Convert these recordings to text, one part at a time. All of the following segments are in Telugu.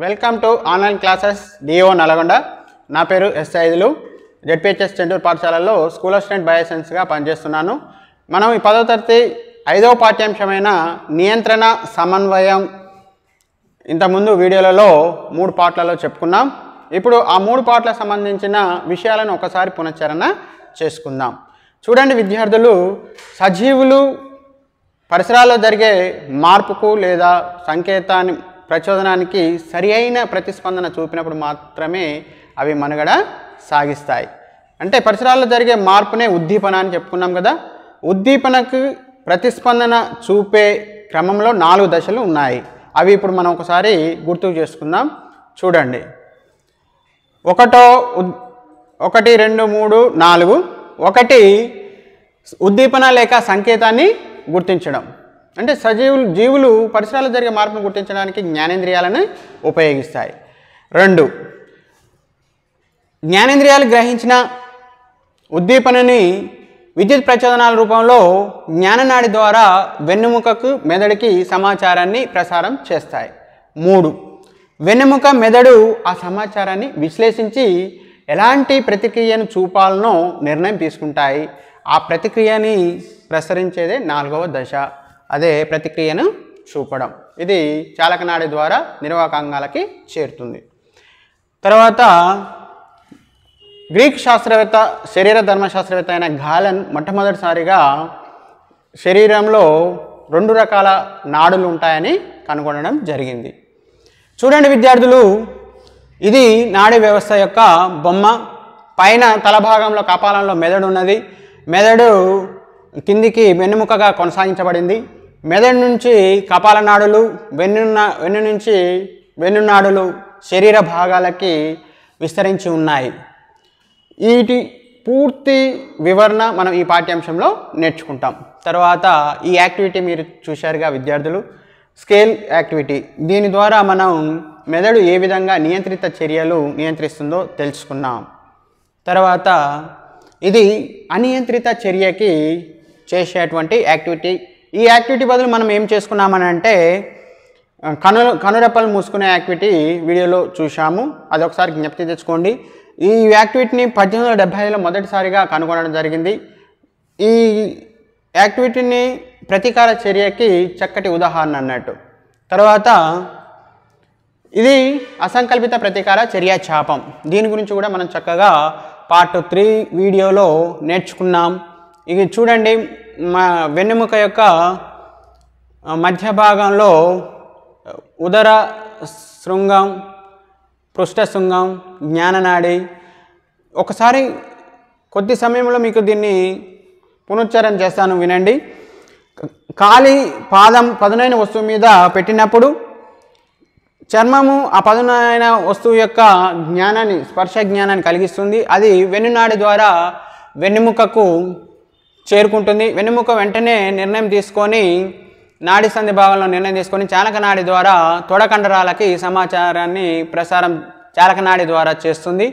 welcome to online classes D O Nalgonda నా పేరు ఎస్ఐదులు జెడ్పిహెచ్ఎస్ చెంటూరు పాఠశాలలో స్కూల్ అసిస్టెంట్ బయోసైన్స్గా పనిచేస్తున్నాను మనం ఈ పదో తరగతి ఐదవ పాఠ్యాంశమైన నియంత్రణ సమన్వయం ఇంతకుముందు వీడియోలలో మూడు పాటలలో చెప్పుకున్నాం ఇప్పుడు ఆ మూడు పాటలకు సంబంధించిన విషయాలను ఒకసారి పునశ్చరణ చేసుకుందాం చూడండి విద్యార్థులు సజీవులు పరిసరాల్లో జరిగే మార్పుకు లేదా సంకేతాన్ని ప్రచోదనానికి సరి అయిన ప్రతిస్పందన చూపినప్పుడు మాత్రమే అవి మనుగడ సాగిస్తాయి అంటే పరిసరాల్లో జరిగే మార్పునే ఉద్దీపన అని చెప్పుకున్నాం కదా ఉద్దీపనకు ప్రతిస్పందన చూపే క్రమంలో నాలుగు దశలు ఉన్నాయి అవి ఇప్పుడు మనం ఒకసారి గుర్తు చేసుకుందాం చూడండి ఒకటో ఒకటి రెండు మూడు నాలుగు ఒకటి ఉద్దీపన లేక సంకేతాన్ని గుర్తించడం అంటే సజీవులు జీవులు పరిసరాలు జరిగే మార్పును గుర్తించడానికి జ్ఞానేంద్రియాలను ఉపయోగిస్తాయి రెండు జ్ఞానేంద్రియాలు గ్రహించిన ఉద్దీపనని విద్యుత్ ప్రచోదనాల రూపంలో జ్ఞాననాడి ద్వారా వెన్నెముకకు మెదడుకి సమాచారాన్ని ప్రసారం చేస్తాయి మూడు వెన్నెముక మెదడు ఆ సమాచారాన్ని విశ్లేషించి ఎలాంటి ప్రతిక్రియను చూపాలనో నిర్ణయం తీసుకుంటాయి ఆ ప్రతిక్రియని ప్రసరించేదే నాలుగవ దశ అదే ప్రతిక్రియను చూపడం ఇది చాలకనాడి ద్వారా నిర్వాహకాంగాలకి చేరుతుంది తర్వాత గ్రీక్ శాస్త్రవేత్త శరీర ధర్మశాస్త్రవేత్త అయిన గాలన్ మొట్టమొదటిసారిగా శరీరంలో రెండు రకాల నాడులు ఉంటాయని కనుగొనడం జరిగింది చూడండి విద్యార్థులు ఇది నాడీ వ్యవస్థ యొక్క బొమ్మ పైన తలభాగంలో కపాలంలో మెదడు ఉన్నది మెదడు కిందికి వెన్నుముకగా కొనసాగించబడింది మెదడు నుంచి కపాల నాడులు వెన్నున్న వెన్ను నుంచి వెన్నునాడులు శరీర భాగాలకి విస్తరించి ఉన్నాయి వీటి పూర్తి వివరణ మనం ఈ పాఠ్యాంశంలో నేర్చుకుంటాం తర్వాత ఈ యాక్టివిటీ మీరు చూశారుగా విద్యార్థులు స్కేల్ యాక్టివిటీ దీని ద్వారా మనం మెదడు ఏ విధంగా నియంత్రిత చర్యలు నియంత్రిస్తుందో తెలుసుకున్నాం తర్వాత ఇది అనియంత్రిత చర్యకి చేసేటువంటి యాక్టివిటీ ఈ యాక్టివిటీ బదులు మనం ఏం చేసుకున్నామని అంటే కను కనురెప్పలు మూసుకునే యాక్టివిటీ వీడియోలో చూశాము అది ఒకసారి జ్ఞప్తి తెచ్చుకోండి ఈ యాక్టివిటీని పద్దెనిమిది వందల డెబ్బై ఐదులో మొదటిసారిగా కనుగొనడం జరిగింది ఈ యాక్టివిటీని ప్రతీకార చర్యకి చక్కటి ఉదాహరణ అన్నట్టు తర్వాత ఇది అసంకల్పిత ప్రతీకార చర్య చాపం దీని గురించి కూడా మనం చక్కగా పార్ట్ త్రీ వీడియోలో నేర్చుకున్నాం ఇది చూడండి మా వెన్నెముక యొక్క మధ్య భాగంలో ఉదర శృంగం పృష్ఠ శృంగం జ్ఞాననాడి ఒకసారి కొద్ది సమయంలో మీకు దీన్ని పునరుచ్చారం చేస్తాను వినండి కాలి పాదం పదునైన వస్తువు మీద పెట్టినప్పుడు చర్మము ఆ పదునైన వస్తువు యొక్క జ్ఞానాన్ని స్పర్శ జ్ఞానాన్ని కలిగిస్తుంది అది వెన్నునాడి ద్వారా వెన్నుముకకు చేరుకుంటుంది వెన్నెముక వెంటనే నిర్ణయం తీసుకొని నాడి సంధి భాగంలో నిర్ణయం తీసుకొని చాలకనాడి ద్వారా తొడకండరాలకి సమాచారాన్ని ప్రసారం చాలకనాడి ద్వారా చేస్తుంది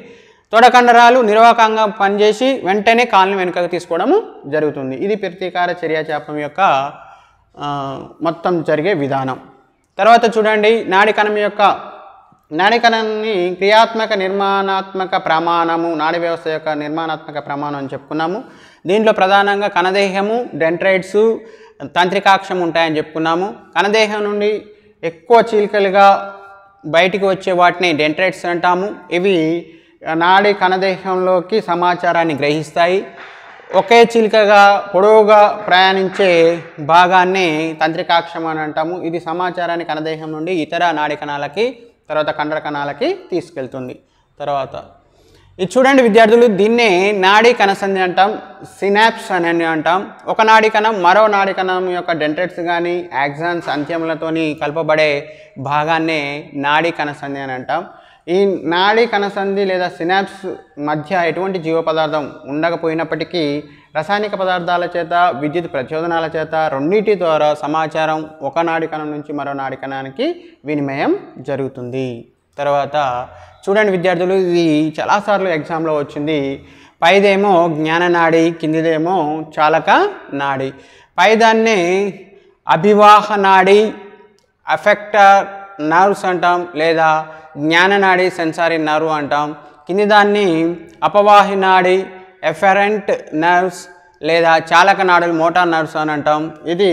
తొడకండరాలు నిర్వాహకంగా పనిచేసి వెంటనే కాళ్ళని వెనుకకు తీసుకోవడం జరుగుతుంది ఇది ప్రతీకార చర్యాచాపం యొక్క మొత్తం జరిగే విధానం తర్వాత చూడండి నాడి కణం యొక్క నాడి కణాన్ని క్రియాత్మక నిర్మాణాత్మక ప్రమాణము నాడి వ్యవస్థ యొక్క నిర్మాణాత్మక ప్రమాణం అని చెప్పుకున్నాము దీంట్లో ప్రధానంగా కణదేహము డెంట్రైడ్స్ తంత్రికాక్షం ఉంటాయని చెప్పుకున్నాము కణదేహం నుండి ఎక్కువ చీలికలుగా బయటికి వచ్చే వాటిని డెంట్రైట్స్ అంటాము ఇవి నాడి కణదేహంలోకి సమాచారాన్ని గ్రహిస్తాయి ఒకే చిలికగా పొడవుగా ప్రయాణించే భాగాన్ని తంత్రికాక్షం అని అంటాము ఇది సమాచారాన్ని కణదేహం నుండి ఇతర నాడి కణాలకి తర్వాత కండర కణాలకి తీసుకెళ్తుంది తర్వాత ఇది చూడండి విద్యార్థులు దీన్నే నాడీ కనసంధి అంటాం సినాప్స్ అని అంటాం ఒక నాడీ కణం మరో నాడీ కణం యొక్క డెంటెట్స్ కానీ యాక్సాన్స్ అంత్యములతోని కలపబడే భాగాన్నే నాడీ కనసంధి అని అంటాం ఈ నాడీ కనసంధి లేదా సినాప్స్ మధ్య ఎటువంటి జీవ పదార్థం ఉండకపోయినప్పటికీ రసాయనిక పదార్థాల చేత విద్యుత్ ప్రచోదనాల చేత రెండింటి ద్వారా సమాచారం ఒక నాడి కణం నుంచి మరో నాడి కణానికి వినిమయం జరుగుతుంది తర్వాత చూడండి విద్యార్థులు ఇది చాలాసార్లు ఎగ్జామ్లో వచ్చింది పైదేమో జ్ఞాననాడి కిందిదేమో చాలక నాడి పైదాన్ని అభివాహ నాడి అఫెక్టర్ నర్వ్స్ అంటాం లేదా జ్ఞాననాడి సెన్సారీ నర్వ్ అంటాం కింది దాన్ని అపవాహినాడి ఎఫరెంట్ నర్వ్స్ లేదా చాలక నాడులు మోటార్ నర్వ్స్ అని అంటాం ఇది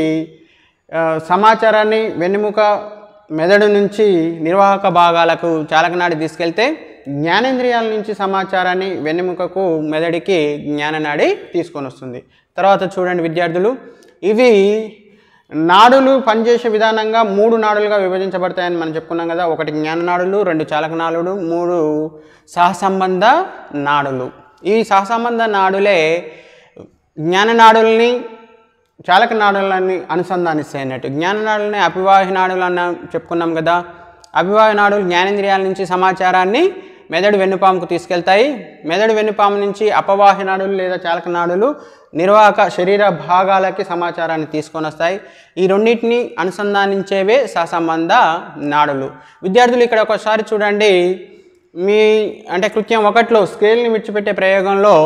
సమాచారాన్ని వెన్నుముక మెదడు నుంచి నిర్వాహక భాగాలకు చాలకనాడి తీసుకెళ్తే జ్ఞానేంద్రియాల నుంచి సమాచారాన్ని వెన్నెముకకు మెదడికి జ్ఞాననాడి తీసుకొని వస్తుంది తర్వాత చూడండి విద్యార్థులు ఇవి నాడులు పనిచేసే విధానంగా మూడు నాడులుగా విభజించబడతాయని మనం చెప్పుకున్నాం కదా ఒకటి జ్ఞాననాడులు రెండు చాలకనాడులు మూడు సహసంబంధ నాడులు ఈ సహసంబంధ నాడులే జ్ఞాననాడుల్ని చాలక నాడులని అనుసంధానిస్తాయన్నట్టు నాడులని అభివాహి నాడులు అన్న చెప్పుకున్నాం కదా అభివాహి నాడులు జ్ఞానేంద్రియాల నుంచి సమాచారాన్ని మెదడు వెన్నుపాముకు తీసుకెళ్తాయి మెదడు వెన్నుపాము నుంచి అపవాహి నాడులు లేదా చాలక నాడులు నిర్వాహక శరీర భాగాలకి సమాచారాన్ని తీసుకొని వస్తాయి ఈ రెండింటిని అనుసంధానించేవే సహసంబంధ నాడులు విద్యార్థులు ఇక్కడ ఒకసారి చూడండి మీ అంటే కృత్యం ఒకట్లో స్కేల్ని విడిచిపెట్టే ప్రయోగంలో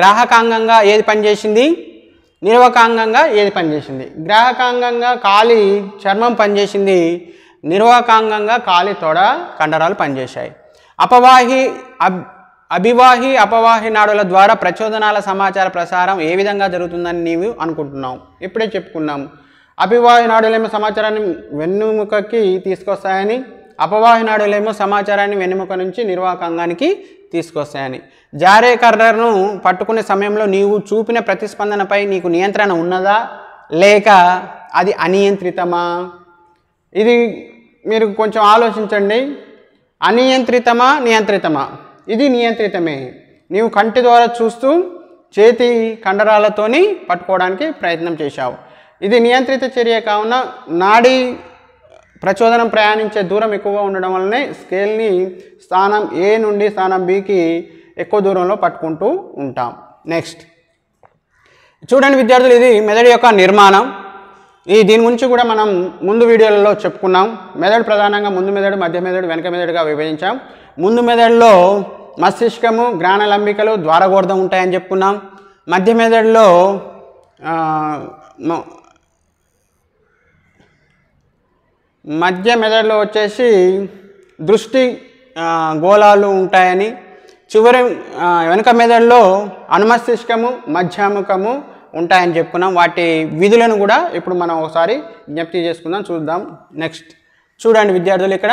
గ్రాహకాంగంగా ఏది పనిచేసింది నిర్వాకాంగంగా ఏది పనిచేసింది గ్రాహకాంగంగా కాలి చర్మం పనిచేసింది నిర్వాకాంగంగా కాలి తొడ కండరాలు పనిచేశాయి అపవాహి అబ్ అభివాహి అపవాహి నాడుల ద్వారా ప్రచోదనాల సమాచార ప్రసారం ఏ విధంగా జరుగుతుందని నీవు అనుకుంటున్నావు ఇప్పుడే చెప్పుకున్నాము అభివాహి నాడులేమో సమాచారాన్ని వెన్నుముకకి తీసుకొస్తాయని అపవాహి నాడులేమో సమాచారాన్ని వెన్నుముక నుంచి నిర్వాహకాంగానికి తీసుకొస్తాయని జారే కర్రను పట్టుకునే సమయంలో నీవు చూపిన ప్రతిస్పందనపై నీకు నియంత్రణ ఉన్నదా లేక అది అనియంత్రితమా ఇది మీరు కొంచెం ఆలోచించండి అనియంత్రితమా నియంత్రితమా ఇది నియంత్రితమే నీవు కంటి ద్వారా చూస్తూ చేతి కండరాలతోని పట్టుకోవడానికి ప్రయత్నం చేశావు ఇది నియంత్రిత చర్య కావున నాడీ ప్రచోదనం ప్రయాణించే దూరం ఎక్కువగా ఉండడం వల్లనే స్కేల్ని స్థానం ఏ నుండి స్థానం బికి ఎక్కువ దూరంలో పట్టుకుంటూ ఉంటాం నెక్స్ట్ చూడండి విద్యార్థులు ఇది మెదడు యొక్క నిర్మాణం ఈ దీని గురించి కూడా మనం ముందు వీడియోలలో చెప్పుకున్నాం మెదడు ప్రధానంగా ముందు మెదడు మధ్య మెదడు వెనక మెదడుగా విభజించాం ముందు మెదడులో మస్తిష్కము జ్ఞానలంబికలు ద్వారగోర్ధం ఉంటాయని చెప్పుకున్నాం మధ్య మెదడులో మధ్య మెదడులో వచ్చేసి దృష్టి గోళాలు ఉంటాయని చివరి వెనుక మెదడులో అనుమస్తిష్కము మధ్యాముఖము ఉంటాయని చెప్పుకున్నాం వాటి విధులను కూడా ఇప్పుడు మనం ఒకసారి జ్ఞప్తి చేసుకుందాం చూద్దాం నెక్స్ట్ చూడండి విద్యార్థులు ఇక్కడ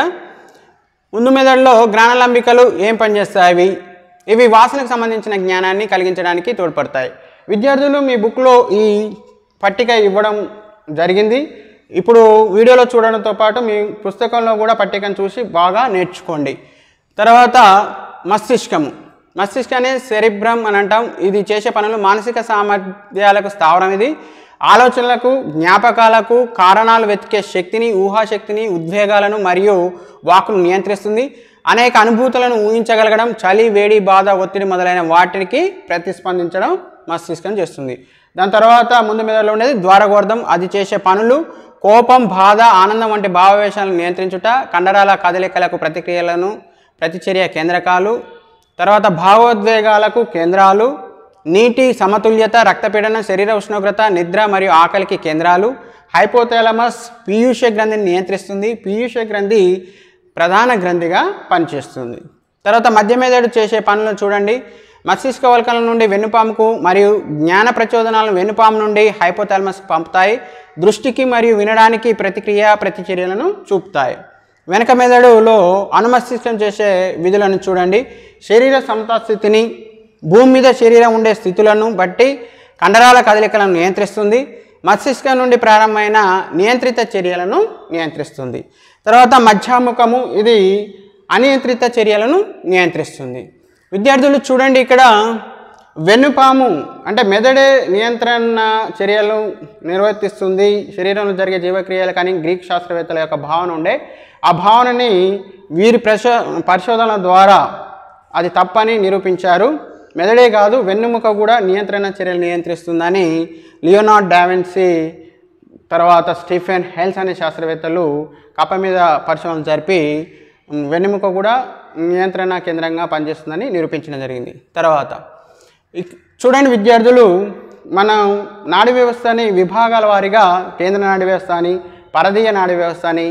ముందు మెదడులో గ్రాణలంబికలు ఏం పనిచేస్తాయి ఇవి వాసనకు సంబంధించిన జ్ఞానాన్ని కలిగించడానికి తోడ్పడతాయి విద్యార్థులు మీ బుక్లో ఈ పట్టిక ఇవ్వడం జరిగింది ఇప్పుడు వీడియోలో చూడడంతో పాటు మీ పుస్తకంలో కూడా పట్టికను చూసి బాగా నేర్చుకోండి తర్వాత మస్తిష్కము మస్తిష్కాన్ని సెరిబ్రమ్ అని అంటాం ఇది చేసే పనులు మానసిక సామర్థ్యాలకు స్థావరం ఇది ఆలోచనలకు జ్ఞాపకాలకు కారణాలు వెతికే శక్తిని ఊహాశక్తిని ఉద్వేగాలను మరియు వాకును నియంత్రిస్తుంది అనేక అనుభూతులను ఊహించగలగడం చలి వేడి బాధ ఒత్తిడి మొదలైన వాటికి ప్రతిస్పందించడం మస్తిష్కం చేస్తుంది దాని తర్వాత ముందు మీదలో ఉండేది ద్వారగోర్ధం అది చేసే పనులు కోపం బాధ ఆనందం వంటి భావవేశాలను నియంత్రించుట కండరాల కదలికలకు ప్రతిక్రియలను ప్రతిచర్య కేంద్రకాలు తర్వాత భావోద్వేగాలకు కేంద్రాలు నీటి సమతుల్యత రక్తపీడన శరీర ఉష్ణోగ్రత నిద్ర మరియు ఆకలికి కేంద్రాలు హైపోథాలమస్ పీయూష గ్రంథిని నియంత్రిస్తుంది పీయూష గ్రంథి ప్రధాన గ్రంథిగా పనిచేస్తుంది తర్వాత మధ్య మధ్యమేదడు చేసే పనులను చూడండి మస్తిష్క వల్కల నుండి వెన్నుపాముకు మరియు జ్ఞాన ప్రచోదనాలను వెన్నుపాము నుండి హైపోథాలమస్ పంపుతాయి దృష్టికి మరియు వినడానికి ప్రతిక్రియ ప్రతిచర్యలను చూపుతాయి వెనక మెదడులో అనుమస్తిష్టం చేసే విధులను చూడండి శరీర సమతా స్థితిని భూమి మీద శరీరం ఉండే స్థితులను బట్టి కండరాల కదలికలను నియంత్రిస్తుంది మస్తిష్కం నుండి ప్రారంభమైన నియంత్రిత చర్యలను నియంత్రిస్తుంది తర్వాత మధ్యాముఖము ఇది అనియంత్రిత చర్యలను నియంత్రిస్తుంది విద్యార్థులు చూడండి ఇక్కడ వెన్నుపాము అంటే మెదడే నియంత్రణ చర్యలు నిర్వర్తిస్తుంది శరీరంలో జరిగే జీవక్రియలు కానీ గ్రీక్ శాస్త్రవేత్తల యొక్క భావన ఉండే ఆ భావనని వీరి ప్రశో పరిశోధనల ద్వారా అది తప్పని నిరూపించారు మెదడే కాదు వెన్నుముక కూడా నియంత్రణ చర్యలు నియంత్రిస్తుందని లియోనార్డ్ డావెన్సీ తర్వాత స్టీఫెన్ హెల్స్ అనే శాస్త్రవేత్తలు కప్ప మీద పరిశోధన జరిపి వెన్నుముక కూడా నియంత్రణ కేంద్రంగా పనిచేస్తుందని నిరూపించడం జరిగింది తర్వాత చూడండి విద్యార్థులు మనం నాడీ వ్యవస్థని విభాగాల వారీగా కేంద్ర నాడీ వ్యవస్థ అని పరదీయ నాడీ వ్యవస్థ అని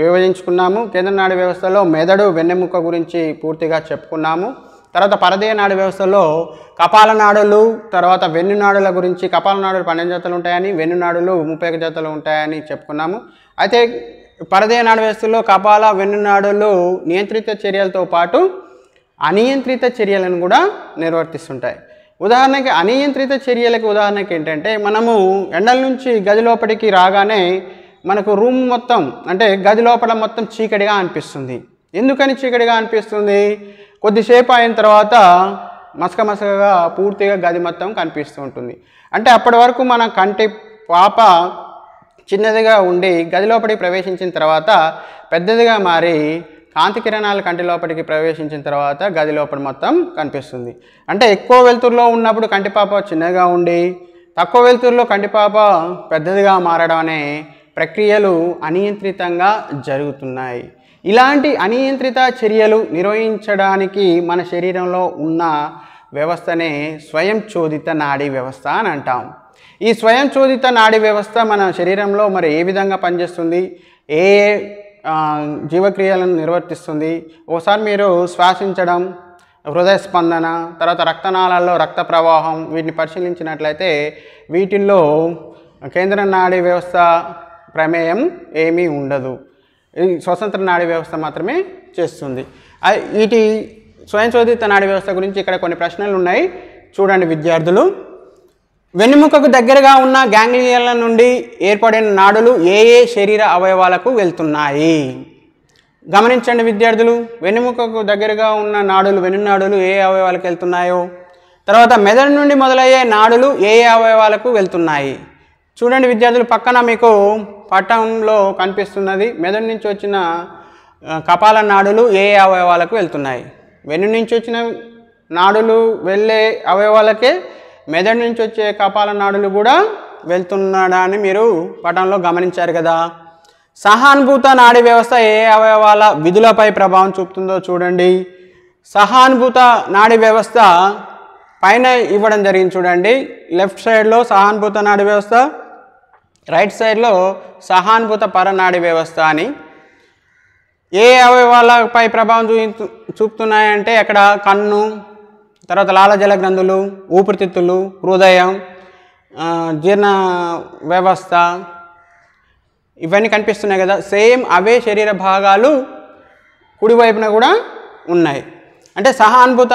విభజించుకున్నాము కేంద్ర వ్యవస్థలో మెదడు వెన్నెముక గురించి పూర్తిగా చెప్పుకున్నాము తర్వాత పరదేయ నాడు వ్యవస్థలో కపాల నాడులు తర్వాత వెన్నునాడుల గురించి కపాల నాడులు పన్నెండు జతలు ఉంటాయని వెన్ను నాడులు ముప్పై ఒక జతలు ఉంటాయని చెప్పుకున్నాము అయితే పరదేయ నాడు వ్యవస్థలో కపాల వెన్ను నాడులు నియంత్రిత చర్యలతో పాటు అనియంత్రిత చర్యలను కూడా నిర్వర్తిస్తుంటాయి ఉదాహరణకి అనియంత్రిత చర్యలకు ఉదాహరణకి ఏంటంటే మనము ఎండల నుంచి గదిలోపటికి రాగానే మనకు రూమ్ మొత్తం అంటే గది లోపల మొత్తం చీకటిగా అనిపిస్తుంది ఎందుకని చీకటిగా అనిపిస్తుంది కొద్దిసేపు అయిన తర్వాత మసక మసకగా పూర్తిగా గది మొత్తం కనిపిస్తూ ఉంటుంది అంటే అప్పటి వరకు మన కంటి పాప చిన్నదిగా ఉండి గది లోపలికి ప్రవేశించిన తర్వాత పెద్దదిగా మారి కాంతి కిరణాలు కంటి లోపలికి ప్రవేశించిన తర్వాత గది లోపల మొత్తం కనిపిస్తుంది అంటే ఎక్కువ వెలుతురులో ఉన్నప్పుడు కంటిపాప చిన్నగా ఉండి తక్కువ వెలుతురులో కంటిపాప పెద్దదిగా మారడం అనే ప్రక్రియలు అనియంత్రితంగా జరుగుతున్నాయి ఇలాంటి అనియంత్రిత చర్యలు నిర్వహించడానికి మన శరీరంలో ఉన్న వ్యవస్థనే స్వయం చోదిత నాడీ వ్యవస్థ అని అంటాం ఈ స్వయం చోదిత నాడీ వ్యవస్థ మన శరీరంలో మరి ఏ విధంగా పనిచేస్తుంది ఏ ఏ జీవక్రియలను నిర్వర్తిస్తుంది ఒకసారి మీరు శ్వాసించడం హృదయ స్పందన తర్వాత రక్తనాళాల్లో రక్త ప్రవాహం వీటిని పరిశీలించినట్లయితే వీటిల్లో కేంద్ర నాడీ వ్యవస్థ ప్రమేయం ఏమీ ఉండదు స్వతంత్ర నాడీ వ్యవస్థ మాత్రమే చేస్తుంది వీటి స్వయం చోదిత నాడీ వ్యవస్థ గురించి ఇక్కడ కొన్ని ప్రశ్నలు ఉన్నాయి చూడండి విద్యార్థులు వెన్నుముకకు దగ్గరగా ఉన్న గ్యాంగ్లియన్ల నుండి ఏర్పడిన నాడులు ఏ ఏ శరీర అవయవాలకు వెళ్తున్నాయి గమనించండి విద్యార్థులు వెన్నుముకకు దగ్గరగా ఉన్న నాడులు వెన్నునాడులు ఏ అవయవాలకు వెళ్తున్నాయో తర్వాత మెదడు నుండి మొదలయ్యే నాడులు ఏ అవయవాలకు వెళ్తున్నాయి చూడండి విద్యార్థులు పక్కన మీకు పట్టంలో కనిపిస్తున్నది మెదడు నుంచి వచ్చిన కపాల నాడులు ఏ అవయవాలకు వెళ్తున్నాయి వెన్ను నుంచి వచ్చిన నాడులు వెళ్ళే అవయవాలకే మెదడు నుంచి వచ్చే కపాల నాడులు కూడా వెళ్తున్నాడని మీరు పటంలో గమనించారు కదా సహానుభూత నాడీ వ్యవస్థ ఏ అవయవాల విధులపై ప్రభావం చూపుతుందో చూడండి సహానుభూత నాడీ వ్యవస్థ పైన ఇవ్వడం జరిగింది చూడండి లెఫ్ట్ సైడ్లో సహానుభూత నాడీ వ్యవస్థ రైట్ సైడ్లో సహానుభూత పరనాడి వ్యవస్థ అని ఏ అవయవాలపై ప్రభావం చూ చూపుతున్నాయంటే అక్కడ కన్ను తర్వాత లాలజల గ్రంథులు ఊపిరితిత్తులు హృదయం జీర్ణ వ్యవస్థ ఇవన్నీ కనిపిస్తున్నాయి కదా సేమ్ అవే శరీర భాగాలు కుడివైపున కూడా ఉన్నాయి అంటే సహానుభూత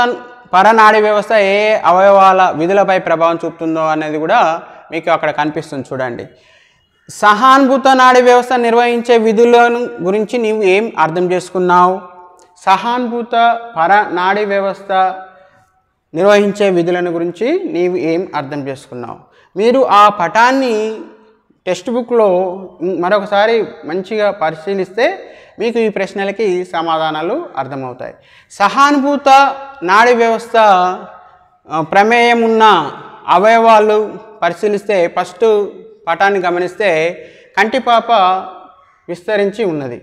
పరనాడి వ్యవస్థ ఏ అవయవాల విధులపై ప్రభావం చూపుతుందో అనేది కూడా మీకు అక్కడ కనిపిస్తుంది చూడండి సహానుభూత నాడి వ్యవస్థ నిర్వహించే విధులను గురించి నీవు ఏం అర్థం చేసుకున్నావు సహానుభూత పర నాడీ వ్యవస్థ నిర్వహించే విధులను గురించి నీవు ఏం అర్థం చేసుకున్నావు మీరు ఆ పటాన్ని టెక్స్ట్ బుక్లో మరొకసారి మంచిగా పరిశీలిస్తే మీకు ఈ ప్రశ్నలకి సమాధానాలు అర్థమవుతాయి సహానుభూత నాడీ వ్యవస్థ ప్రమేయం ఉన్న అవయవాలు పరిశీలిస్తే ఫస్ట్ పటాన్ని గమనిస్తే కంటిపాప విస్తరించి ఉన్నది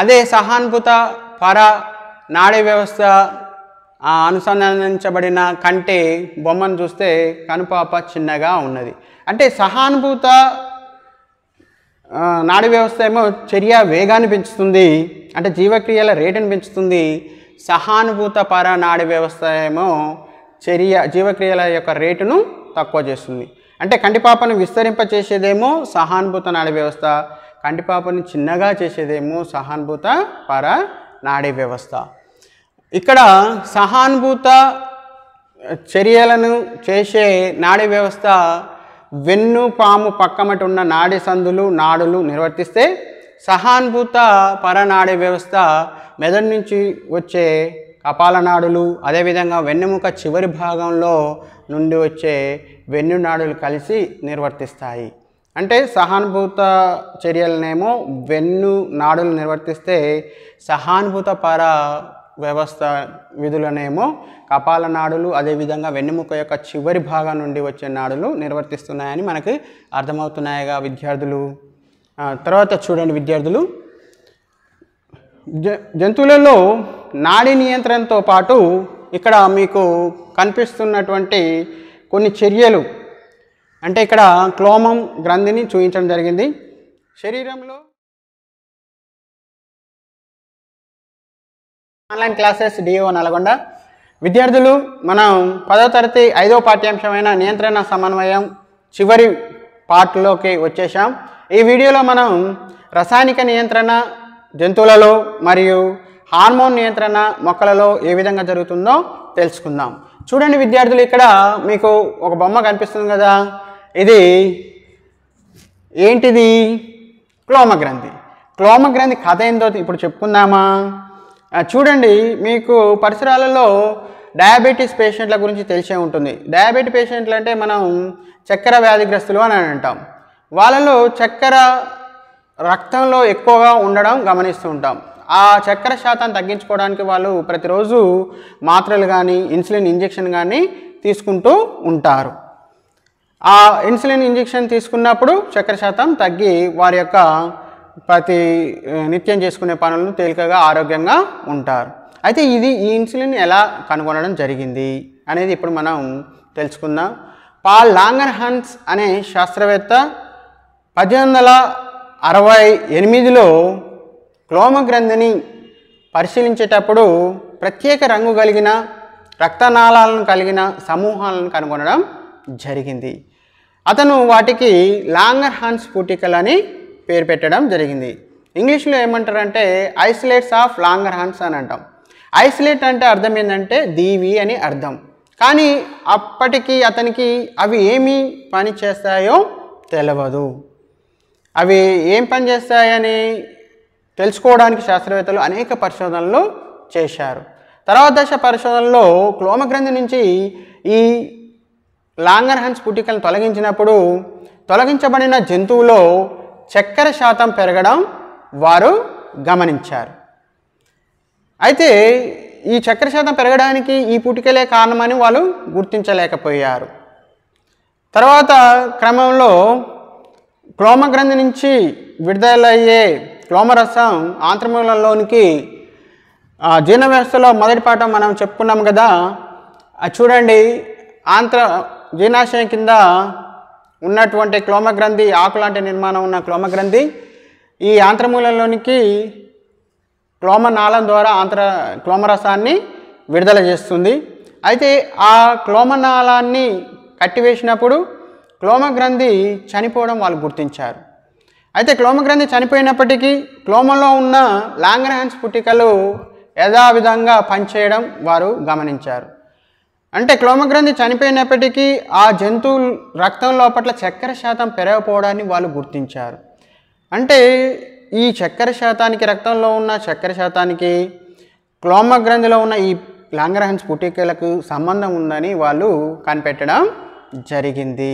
అదే సహానుభూత పర నాడీ వ్యవస్థ అనుసంధానించబడిన కంటి బొమ్మను చూస్తే కనుపాప చిన్నగా ఉన్నది అంటే సహానుభూత నాడీ వ్యవస్థ ఏమో చర్య వేగాన్ని పెంచుతుంది అంటే జీవక్రియల రేటును పెంచుతుంది సహానుభూత పర నాడీ వ్యవస్థ ఏమో చర్య జీవక్రియల యొక్క రేటును తక్కువ చేస్తుంది అంటే కంటిపాపను విస్తరింపచేసేదేమో సహానుభూత నాడీ వ్యవస్థ కంటిపాపను చిన్నగా చేసేదేమో సహానుభూత పర నాడీ వ్యవస్థ ఇక్కడ సహానుభూత చర్యలను చేసే నాడీ వ్యవస్థ వెన్ను పాము పక్కమటి ఉన్న నాడీ సందులు నాడులు నిర్వర్తిస్తే సహానుభూత పరనాడీ వ్యవస్థ మెదడు నుంచి వచ్చే కపాలనాడులు అదేవిధంగా వెన్నెముక చివరి భాగంలో నుండి వచ్చే వెన్నునాడులు కలిసి నిర్వర్తిస్తాయి అంటే సహానుభూత చర్యలనేమో వెన్ను నాడులు నిర్వర్తిస్తే సహానుభూత పర వ్యవస్థ విధులనేమో కపాల నాడులు అదేవిధంగా వెన్నెముక యొక్క చివరి భాగం నుండి వచ్చే నాడులు నిర్వర్తిస్తున్నాయని మనకి అర్థమవుతున్నాయిగా విద్యార్థులు తర్వాత చూడండి విద్యార్థులు జ జంతువులలో నాడీ నియంత్రణతో పాటు ఇక్కడ మీకు కనిపిస్తున్నటువంటి కొన్ని చర్యలు అంటే ఇక్కడ క్లోమం గ్రంథిని చూపించడం జరిగింది శరీరంలో ఆన్లైన్ క్లాసెస్ డిఓ నల్గొండ విద్యార్థులు మనం పదో తరగతి ఐదో పాఠ్యాంశమైన నియంత్రణ సమన్వయం చివరి పార్ట్లోకి వచ్చేసాం ఈ వీడియోలో మనం రసాయనిక నియంత్రణ జంతువులలో మరియు హార్మోన్ నియంత్రణ మొక్కలలో ఏ విధంగా జరుగుతుందో తెలుసుకుందాం చూడండి విద్యార్థులు ఇక్కడ మీకు ఒక బొమ్మ కనిపిస్తుంది కదా ఇది ఏంటిది క్లోమ గ్రంథి క్లోమ గ్రంథి కథ ఏందో ఇప్పుడు చెప్పుకుందామా చూడండి మీకు పరిసరాలలో డయాబెటీస్ పేషెంట్ల గురించి తెలిసే ఉంటుంది డయాబెటీ పేషెంట్లు అంటే మనం చక్కెర వ్యాధిగ్రస్తులు అని అంటాం వాళ్ళలో చక్కెర రక్తంలో ఎక్కువగా ఉండడం గమనిస్తూ ఉంటాం ఆ చక్కెర శాతాన్ని తగ్గించుకోవడానికి వాళ్ళు ప్రతిరోజు మాత్రలు కానీ ఇన్సులిన్ ఇంజెక్షన్ కానీ తీసుకుంటూ ఉంటారు ఆ ఇన్సులిన్ ఇంజెక్షన్ తీసుకున్నప్పుడు చక్కెర శాతం తగ్గి వారి యొక్క ప్రతి నిత్యం చేసుకునే పనులను తేలికగా ఆరోగ్యంగా ఉంటారు అయితే ఇది ఈ ఇన్సులిన్ ఎలా కనుగొనడం జరిగింది అనేది ఇప్పుడు మనం తెలుసుకుందాం పాల్ లాంగర్ హన్స్ అనే శాస్త్రవేత్త పద్దెనిమిది వందల అరవై ఎనిమిదిలో క్లోమగ్రంథిని పరిశీలించేటప్పుడు ప్రత్యేక రంగు కలిగిన రక్తనాళాలను కలిగిన సమూహాలను కనుగొనడం జరిగింది అతను వాటికి లాంగర్ హాన్స్ పూటికల్ అని పేరు పెట్టడం జరిగింది ఇంగ్లీష్లో ఏమంటారంటే ఐసోలేట్స్ ఆఫ్ లాంగర్ హాన్స్ అని అంటాం ఐసోలేట్ అంటే అర్థం ఏంటంటే దీవి అని అర్థం కానీ అప్పటికి అతనికి అవి ఏమి పని చేస్తాయో తెలియదు అవి ఏం పని చేస్తాయని తెలుసుకోవడానికి శాస్త్రవేత్తలు అనేక పరిశోధనలు చేశారు తర్వాత దశ పరిశోధనలో క్లోమగ్రంథి నుంచి ఈ లాంగర్హన్స్ పుటికలను తొలగించినప్పుడు తొలగించబడిన జంతువులో చక్కెర శాతం పెరగడం వారు గమనించారు అయితే ఈ చక్కెర శాతం పెరగడానికి ఈ పుటికలే కారణమని వాళ్ళు గుర్తించలేకపోయారు తర్వాత క్రమంలో క్లోమగ్రంథి నుంచి విడుదలయ్యే క్లోమరసం ఆంత్రమూలంలోనికి జీర్ణ వ్యవస్థలో మొదటి పాఠం మనం చెప్పుకున్నాం కదా చూడండి ఆంత్ర జీర్ణాశయం కింద ఉన్నటువంటి క్లోమగ్రంథి ఆకులాంటి నిర్మాణం ఉన్న క్లోమగ్రంథి ఈ ఆంత్రమూలంలోనికి క్లోమనాళం ద్వారా ఆంత్ర క్లోమరసాన్ని విడుదల చేస్తుంది అయితే ఆ క్లోమనాళాన్ని కట్టివేసినప్పుడు క్లోమగ్రంథి చనిపోవడం వాళ్ళు గుర్తించారు అయితే క్లోమగ్రంథి చనిపోయినప్పటికీ క్లోమంలో ఉన్న లాంగ్రహన్స్ పుట్టికలు యథావిధంగా పనిచేయడం వారు గమనించారు అంటే క్లోమగ్రంథి చనిపోయినప్పటికీ ఆ జంతువు రక్తం లోపల చక్కెర శాతం పెరగపోవడాన్ని వాళ్ళు గుర్తించారు అంటే ఈ చక్కెర శాతానికి రక్తంలో ఉన్న చక్కెర శాతానికి క్లోమగ్రంథిలో ఉన్న ఈ లాంగ్రహన్స్ పుట్టికలకు సంబంధం ఉందని వాళ్ళు కనిపెట్టడం జరిగింది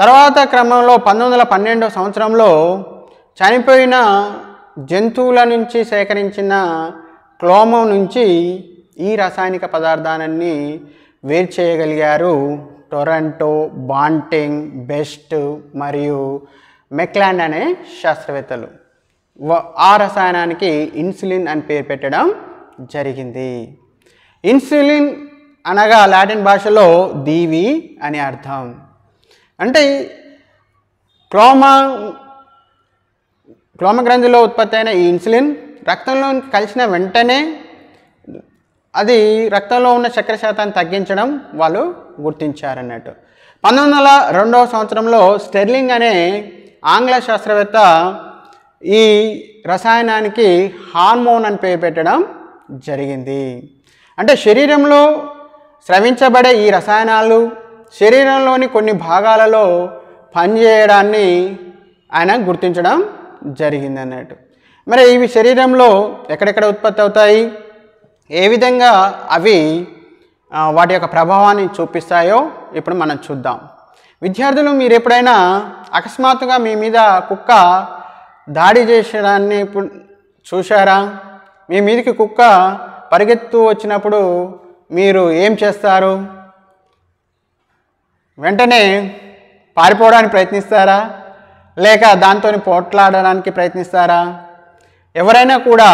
తర్వాత క్రమంలో పంతొమ్మిది వందల పన్నెండవ సంవత్సరంలో చనిపోయిన జంతువుల నుంచి సేకరించిన క్లోమం నుంచి ఈ రసాయనిక పదార్థాలన్నీ వేరు చేయగలిగారు టొరంటో బాంటింగ్ బెస్ట్ మరియు మెక్లాండ్ అనే శాస్త్రవేత్తలు ఆ రసాయనానికి ఇన్సులిన్ అని పేరు పెట్టడం జరిగింది ఇన్సులిన్ అనగా లాటిన్ భాషలో దీవి అని అర్థం అంటే క్లోమ క్లోమగ్రంథిలో ఉత్పత్తి అయిన ఈ ఇన్సులిన్ రక్తంలో కలిసిన వెంటనే అది రక్తంలో ఉన్న చక్కెర శాతాన్ని తగ్గించడం వాళ్ళు గుర్తించారన్నట్టు పంతొమ్మిది వందల రెండవ సంవత్సరంలో స్టెర్లింగ్ అనే ఆంగ్ల శాస్త్రవేత్త ఈ రసాయనానికి హార్మోన్ అని పేరు పెట్టడం జరిగింది అంటే శరీరంలో స్రవించబడే ఈ రసాయనాలు శరీరంలోని కొన్ని భాగాలలో పనిచేయడాన్ని ఆయన గుర్తించడం జరిగింది అన్నట్టు మరి ఇవి శరీరంలో ఎక్కడెక్కడ ఉత్పత్తి అవుతాయి ఏ విధంగా అవి వాటి యొక్క ప్రభావాన్ని చూపిస్తాయో ఇప్పుడు మనం చూద్దాం విద్యార్థులు మీరు ఎప్పుడైనా అకస్మాత్తుగా మీ మీద కుక్క దాడి చేసేదాన్ని ఇప్పుడు చూశారా మీ మీదకి కుక్క పరిగెత్తు వచ్చినప్పుడు మీరు ఏం చేస్తారు వెంటనే పారిపోవడానికి ప్రయత్నిస్తారా లేక దాంతో పోట్లాడడానికి ప్రయత్నిస్తారా ఎవరైనా కూడా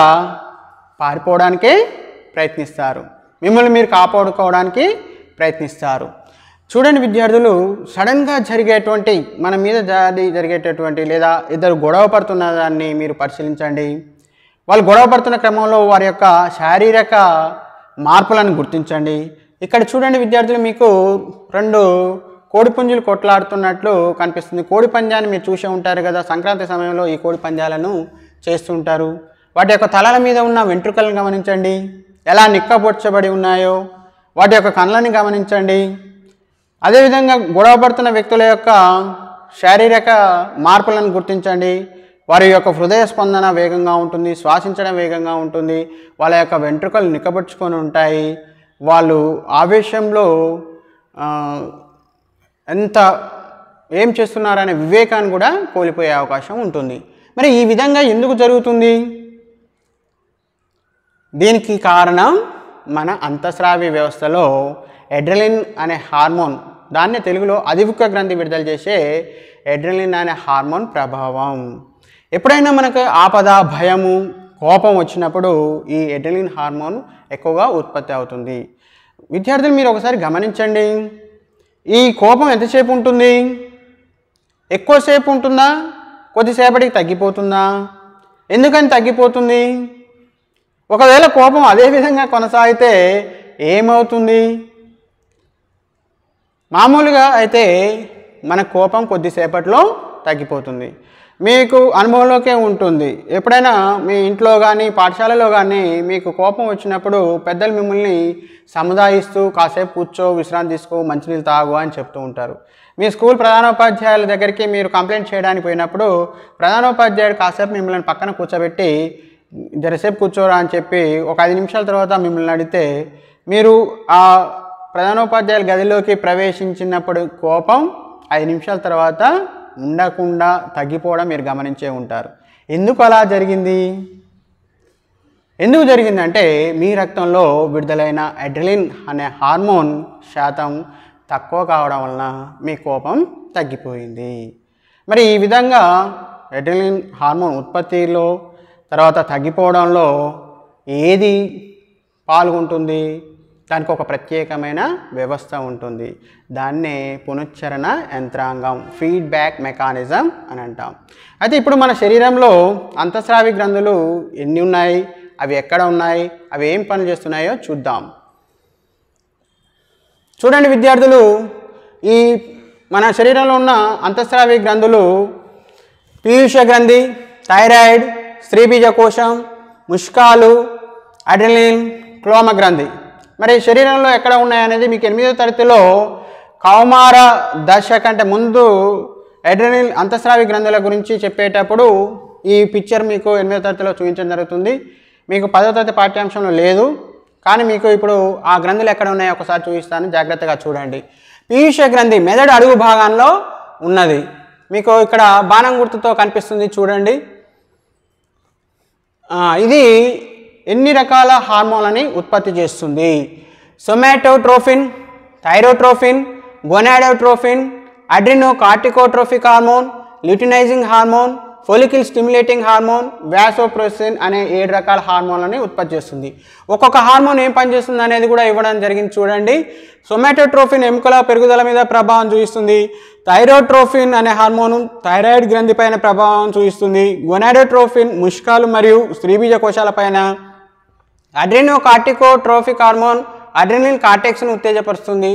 పారిపోవడానికే ప్రయత్నిస్తారు మిమ్మల్ని మీరు కాపాడుకోవడానికి ప్రయత్నిస్తారు చూడండి విద్యార్థులు సడన్గా జరిగేటువంటి మన మీద జాది జరిగేటటువంటి లేదా ఇద్దరు గొడవ పడుతున్న దాన్ని మీరు పరిశీలించండి వాళ్ళు గొడవ పడుతున్న క్రమంలో వారి యొక్క శారీరక మార్పులను గుర్తించండి ఇక్కడ చూడండి విద్యార్థులు మీకు రెండు కోడిపుంజులు కొట్లాడుతున్నట్లు కనిపిస్తుంది కోడి పంద్యాన్ని మీరు చూసే ఉంటారు కదా సంక్రాంతి సమయంలో ఈ కోడి పంద్యాలను చేస్తుంటారు వాటి యొక్క తలల మీద ఉన్న వెంట్రుకలను గమనించండి ఎలా నిక్కబొచ్చబడి ఉన్నాయో వాటి యొక్క కళ్ళని గమనించండి అదేవిధంగా గొడవ పడుతున్న వ్యక్తుల యొక్క శారీరక మార్పులను గుర్తించండి వారి యొక్క హృదయ స్పందన వేగంగా ఉంటుంది శ్వాసించడం వేగంగా ఉంటుంది వాళ్ళ యొక్క వెంట్రుకలు నిక్కబడుచుకొని ఉంటాయి వాళ్ళు ఆవేశంలో ఎంత ఏం చేస్తున్నారనే వివేకాన్ని కూడా కోల్పోయే అవకాశం ఉంటుంది మరి ఈ విధంగా ఎందుకు జరుగుతుంది దీనికి కారణం మన అంతఃస్రావి వ్యవస్థలో ఎడ్రలిన్ అనే హార్మోన్ దాన్నే తెలుగులో అధిక గ్రంథి విడుదల చేసే ఎడ్రలిన్ అనే హార్మోన్ ప్రభావం ఎప్పుడైనా మనకు ఆపద భయము కోపం వచ్చినప్పుడు ఈ ఎడ్రలిన్ హార్మోన్ ఎక్కువగా ఉత్పత్తి అవుతుంది విద్యార్థులు మీరు ఒకసారి గమనించండి ఈ కోపం ఎంతసేపు ఉంటుంది ఎక్కువసేపు ఉంటుందా కొద్దిసేపటికి తగ్గిపోతుందా ఎందుకని తగ్గిపోతుంది ఒకవేళ కోపం అదే విధంగా కొనసాగితే ఏమవుతుంది మామూలుగా అయితే మన కోపం కొద్దిసేపట్లో తగ్గిపోతుంది మీకు అనుభవంలోకే ఉంటుంది ఎప్పుడైనా మీ ఇంట్లో కానీ పాఠశాలలో కానీ మీకు కోపం వచ్చినప్పుడు పెద్దలు మిమ్మల్ని సముదాయిస్తూ కాసేపు కూర్చో విశ్రాంతి తీసుకో మంచినీళ్ళు తాగు అని చెప్తూ ఉంటారు మీ స్కూల్ ప్రధానోపాధ్యాయుల దగ్గరికి మీరు కంప్లైంట్ చేయడానికి పోయినప్పుడు ప్రధానోపాధ్యాయుడు కాసేపు మిమ్మల్ని పక్కన కూర్చోబెట్టి జరసేపు కూర్చోరా అని చెప్పి ఒక ఐదు నిమిషాల తర్వాత మిమ్మల్ని అడిగితే మీరు ఆ ప్రధానోపాధ్యాయుల గదిలోకి ప్రవేశించినప్పుడు కోపం ఐదు నిమిషాల తర్వాత ఉండకుండా తగ్గిపోవడం మీరు గమనించే ఉంటారు ఎందుకు అలా జరిగింది ఎందుకు జరిగిందంటే మీ రక్తంలో విడుదలైన అడ్రిలిన్ అనే హార్మోన్ శాతం తక్కువ కావడం వలన మీ కోపం తగ్గిపోయింది మరి ఈ విధంగా అడ్రిలిన్ హార్మోన్ ఉత్పత్తిలో తర్వాత తగ్గిపోవడంలో ఏది పాల్గొంటుంది దానికి ఒక ప్రత్యేకమైన వ్యవస్థ ఉంటుంది దాన్నే పునశ్చరణ యంత్రాంగం ఫీడ్బ్యాక్ మెకానిజం అని అంటాం అయితే ఇప్పుడు మన శరీరంలో అంతఃస్రావి గ్రంథులు ఎన్ని ఉన్నాయి అవి ఎక్కడ ఉన్నాయి అవి ఏం పనులు చేస్తున్నాయో చూద్దాం చూడండి విద్యార్థులు ఈ మన శరీరంలో ఉన్న అంతఃస్రావి గ్రంథులు పీయూష గ్రంథి థైరాయిడ్ స్త్రీబీజ కోశం ముష్కాలు అడ్రలిన్ క్లోమ గ్రంథి మరి శరీరంలో ఎక్కడ ఉన్నాయనేది మీకు ఎనిమిదో తరగతిలో కౌమార దశ కంటే ముందు ఎడ్రనిల్ అంతఃస్రావి గ్రంథుల గురించి చెప్పేటప్పుడు ఈ పిక్చర్ మీకు ఎనిమిదో తరగతిలో చూపించడం జరుగుతుంది మీకు పదో తరగతి పాఠ్యాంశంలో లేదు కానీ మీకు ఇప్పుడు ఆ గ్రంథులు ఎక్కడ ఉన్నాయో ఒకసారి చూపిస్తాను జాగ్రత్తగా చూడండి పీయూష గ్రంథి మెదడు అడుగు భాగంలో ఉన్నది మీకు ఇక్కడ బాణం గుర్తుతో కనిపిస్తుంది చూడండి ఇది ఎన్ని రకాల హార్మోన్లని ఉత్పత్తి చేస్తుంది somatotrophin thyrotrophin gonadotrophin adrenocorticotrophic hormone luteinizing hormone follicle stimulating hormone vasopressin అనే ఏడు రకాల హార్మోన్లని ఉత్పత్తి చేస్తుంది ఒక్కొక్క హార్మోన్ ఏం పనిచేస్తుంది అనేది కూడా ఇవ్వడం జరిగింది చూడండి సొమాటోట్రోఫిన్ ఎముకల పెరుగుదల మీద ప్రభావం చూపిస్తుంది థైరోట్రోఫిన్ అనే హార్మోను థైరాయిడ్ గ్రంథిపైన ప్రభావం చూపిస్తుంది గొనాడోట్రోఫిన్ ముష్కాలు మరియు స్త్రీబీజ కోశాలపైన adrenocorticotrophic hormone adrenal కార్టెక్స్ను ఉత్తేజపరుస్తుంది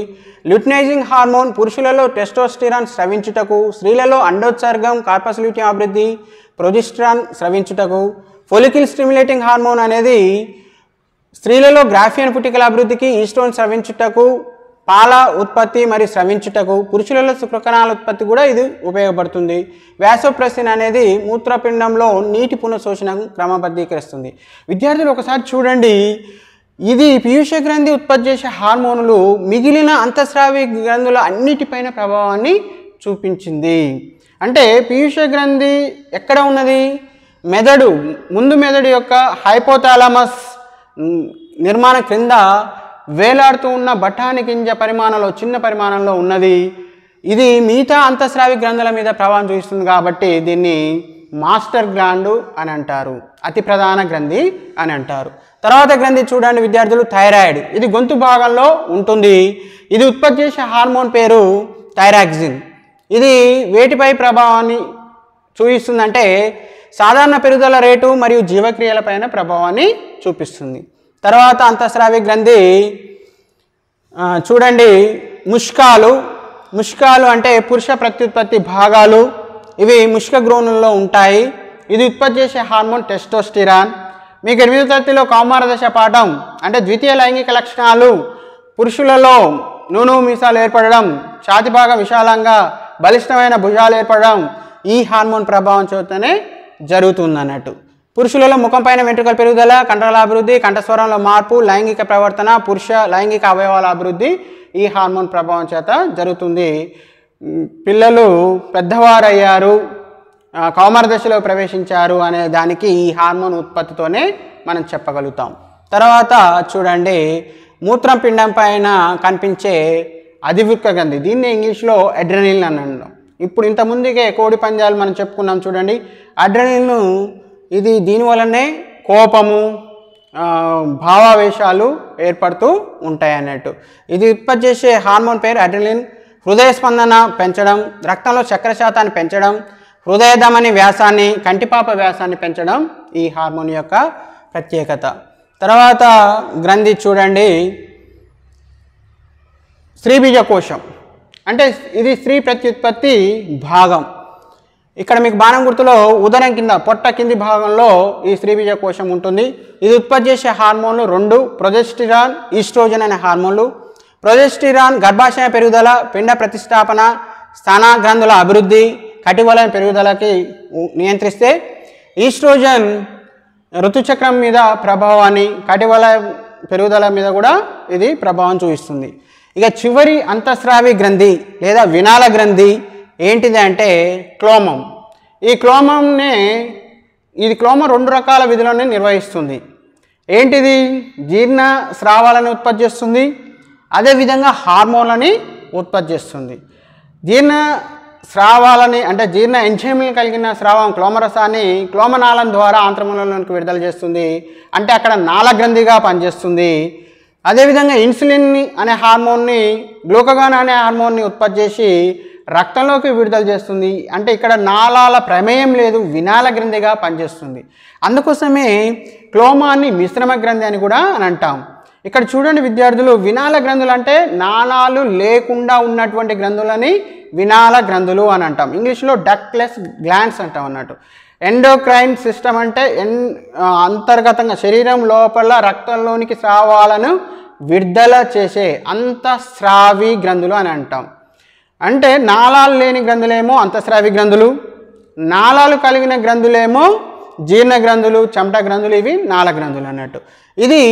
ల్యూటినైజింగ్ హార్మోన్ పురుషులలో టెస్టోస్టిరాన్ స్రవించుటకు స్త్రీలలో అండోత్సర్గం కార్పస్లూటియం అభివృద్ధి ప్రొజిస్ట్రాన్ స్రవించుటకు ఫొలికిల్ స్టిమ్యులేటింగ్ హార్మోన్ అనేది స్త్రీలలో గ్రాఫియన్ పుటికల అభివృద్ధికి ఈస్టోన్ స్రవించుటకు పాల ఉత్పత్తి మరియు స్రవించుటకు పురుషులలో శుక్రకణాల ఉత్పత్తి కూడా ఇది ఉపయోగపడుతుంది వ్యాసోప్రసిన్ అనేది మూత్రపిండంలో నీటి పునఃశోషణ క్రమబద్ధీకరిస్తుంది విద్యార్థులు ఒకసారి చూడండి ఇది పీయూష గ్రంథి ఉత్పత్తి చేసే హార్మోనులు మిగిలిన అంతఃస్రావి గ్రంథుల అన్నిటిపైన ప్రభావాన్ని చూపించింది అంటే పీయూష గ్రంథి ఎక్కడ ఉన్నది మెదడు ముందు మెదడు యొక్క హైపోథాలమస్ నిర్మాణ క్రింద వేలాడుతూ ఉన్న బఠాని గింజ పరిమాణంలో చిన్న పరిమాణంలో ఉన్నది ఇది మిగతా అంతఃస్రావి గ్రంథాల మీద ప్రభావం చూపిస్తుంది కాబట్టి దీన్ని మాస్టర్ గ్రాండు అని అంటారు అతి ప్రధాన గ్రంథి అని అంటారు తర్వాత గ్రంథి చూడండి విద్యార్థులు థైరాయిడ్ ఇది గొంతు భాగంలో ఉంటుంది ఇది ఉత్పత్తి చేసే హార్మోన్ పేరు థైరాక్సిన్ ఇది వేటిపై ప్రభావాన్ని చూపిస్తుందంటే సాధారణ పెరుగుదల రేటు మరియు పైన ప్రభావాన్ని చూపిస్తుంది తర్వాత అంతఃస్రావి గ్రంథి చూడండి ముష్కాలు ముష్కాలు అంటే పురుష ప్రత్యుత్పత్తి భాగాలు ఇవి ముష్క గ్రోనుల్లో ఉంటాయి ఇది ఉత్పత్తి చేసే హార్మోన్ టెస్టోస్టిరాన్ మీకు ఎనిమిదో తరగతిలో కౌమార దశ పాఠం అంటే ద్వితీయ లైంగిక లక్షణాలు పురుషులలో నూనె మీసాలు ఏర్పడడం ఛాతి భాగం విశాలంగా బలిష్టమైన భుజాలు ఏర్పడడం ఈ హార్మోన్ ప్రభావం చూస్తేనే జరుగుతుంది అన్నట్టు పురుషులలో ముఖం పైన వెంట్రుకల పెరుగుదల కండరాల అభివృద్ధి కంఠస్వరంలో మార్పు లైంగిక ప్రవర్తన పురుష లైంగిక అవయవాల అభివృద్ధి ఈ హార్మోన్ ప్రభావం చేత జరుగుతుంది పిల్లలు పెద్దవారయ్యారు కౌమార దశలో ప్రవేశించారు అనే దానికి ఈ హార్మోన్ ఉత్పత్తితోనే మనం చెప్పగలుగుతాం తర్వాత చూడండి మూత్రం పిండం పైన కనిపించే అధివృక్క గంధి దీన్ని ఇంగ్లీష్లో అడ్రనిల్ అని అంటాం ఇప్పుడు ఇంతముందుకే కోడి పందాలు మనం చెప్పుకున్నాం చూడండి అడ్రనిల్ను ఇది దీనివల్లనే కోపము భావావేశాలు ఏర్పడుతూ ఉంటాయి అన్నట్టు ఇది ఉత్పత్తి చేసే హార్మోన్ పేరు అడ్రిలిన్ హృదయ స్పందన పెంచడం రక్తంలో చక్కెర శాతాన్ని పెంచడం హృదయ ధమని వ్యాసాన్ని కంటిపాప వ్యాసాన్ని పెంచడం ఈ హార్మోన్ యొక్క ప్రత్యేకత తర్వాత గ్రంథి చూడండి స్త్రీబీజ కోశం అంటే ఇది స్త్రీ ప్రత్యుత్పత్తి భాగం ఇక్కడ మీకు బాణం గుర్తులో ఉదరం కింద పొట్ట కింది భాగంలో ఈ స్త్రీబీజ కోశం ఉంటుంది ఇది ఉత్పత్తి చేసే హార్మోన్లు రెండు ప్రొజెస్టిరాన్ ఈస్ట్రోజన్ అనే హార్మోన్లు ప్రొజెస్టిరాన్ గర్భాశయ పెరుగుదల పిండ ప్రతిష్టాపన స్థానాగ్రంథుల అభివృద్ధి కటివల పెరుగుదలకి నియంత్రిస్తే ఈస్ట్రోజన్ ఋతుచక్రం మీద ప్రభావాన్ని కటివల పెరుగుదల మీద కూడా ఇది ప్రభావం చూపిస్తుంది ఇక చివరి అంతఃస్రావి గ్రంథి లేదా వినాల గ్రంథి ఏంటిది అంటే క్లోమం ఈ క్లోమంనే ఇది క్లోమ రెండు రకాల విధులను నిర్వహిస్తుంది ఏంటిది జీర్ణ స్రావాలను ఉత్పత్తి చేస్తుంది అదేవిధంగా హార్మోన్లని ఉత్పత్తి చేస్తుంది జీర్ణ స్రావాలని అంటే జీర్ణ ఎంజైమ్లు కలిగిన స్రావం క్లోమరసాన్ని క్లోమనాళం ద్వారా ఆంత్రమూలంలోకి విడుదల చేస్తుంది అంటే అక్కడ నాళగ్రంథిగా పనిచేస్తుంది అదేవిధంగా ఇన్సులిన్ అనే హార్మోన్ని గ్లూకగాన్ అనే హార్మోన్ని ఉత్పత్తి చేసి రక్తంలోకి విడుదల చేస్తుంది అంటే ఇక్కడ నాళాల ప్రమేయం లేదు వినాల గ్రంథిగా పనిచేస్తుంది అందుకోసమే క్లోమాన్ని మిశ్రమ గ్రంథి అని కూడా అని అంటాం ఇక్కడ చూడండి విద్యార్థులు వినాల గ్రంథులు అంటే నాణాలు లేకుండా ఉన్నటువంటి గ్రంథులని వినాల గ్రంథులు అని అంటాం ఇంగ్లీష్లో డక్లెస్ గ్లాండ్స్ అంటాం అన్నట్టు ఎండోక్రైన్ సిస్టమ్ అంటే ఎన్ అంతర్గతంగా శరీరం లోపల రక్తంలోనికి స్రావాలను విడుదల చేసే అంతఃస్రావి గ్రంథులు అని అంటాం అంటే నాళాలు లేని గ్రంథులేమో అంతఃస్రావి గ్రంథులు నాళాలు కలిగిన గ్రంథులేమో జీర్ణ గ్రంథులు చెమట గ్రంథులు ఇవి నాళ గ్రంథులు అన్నట్టు ఇది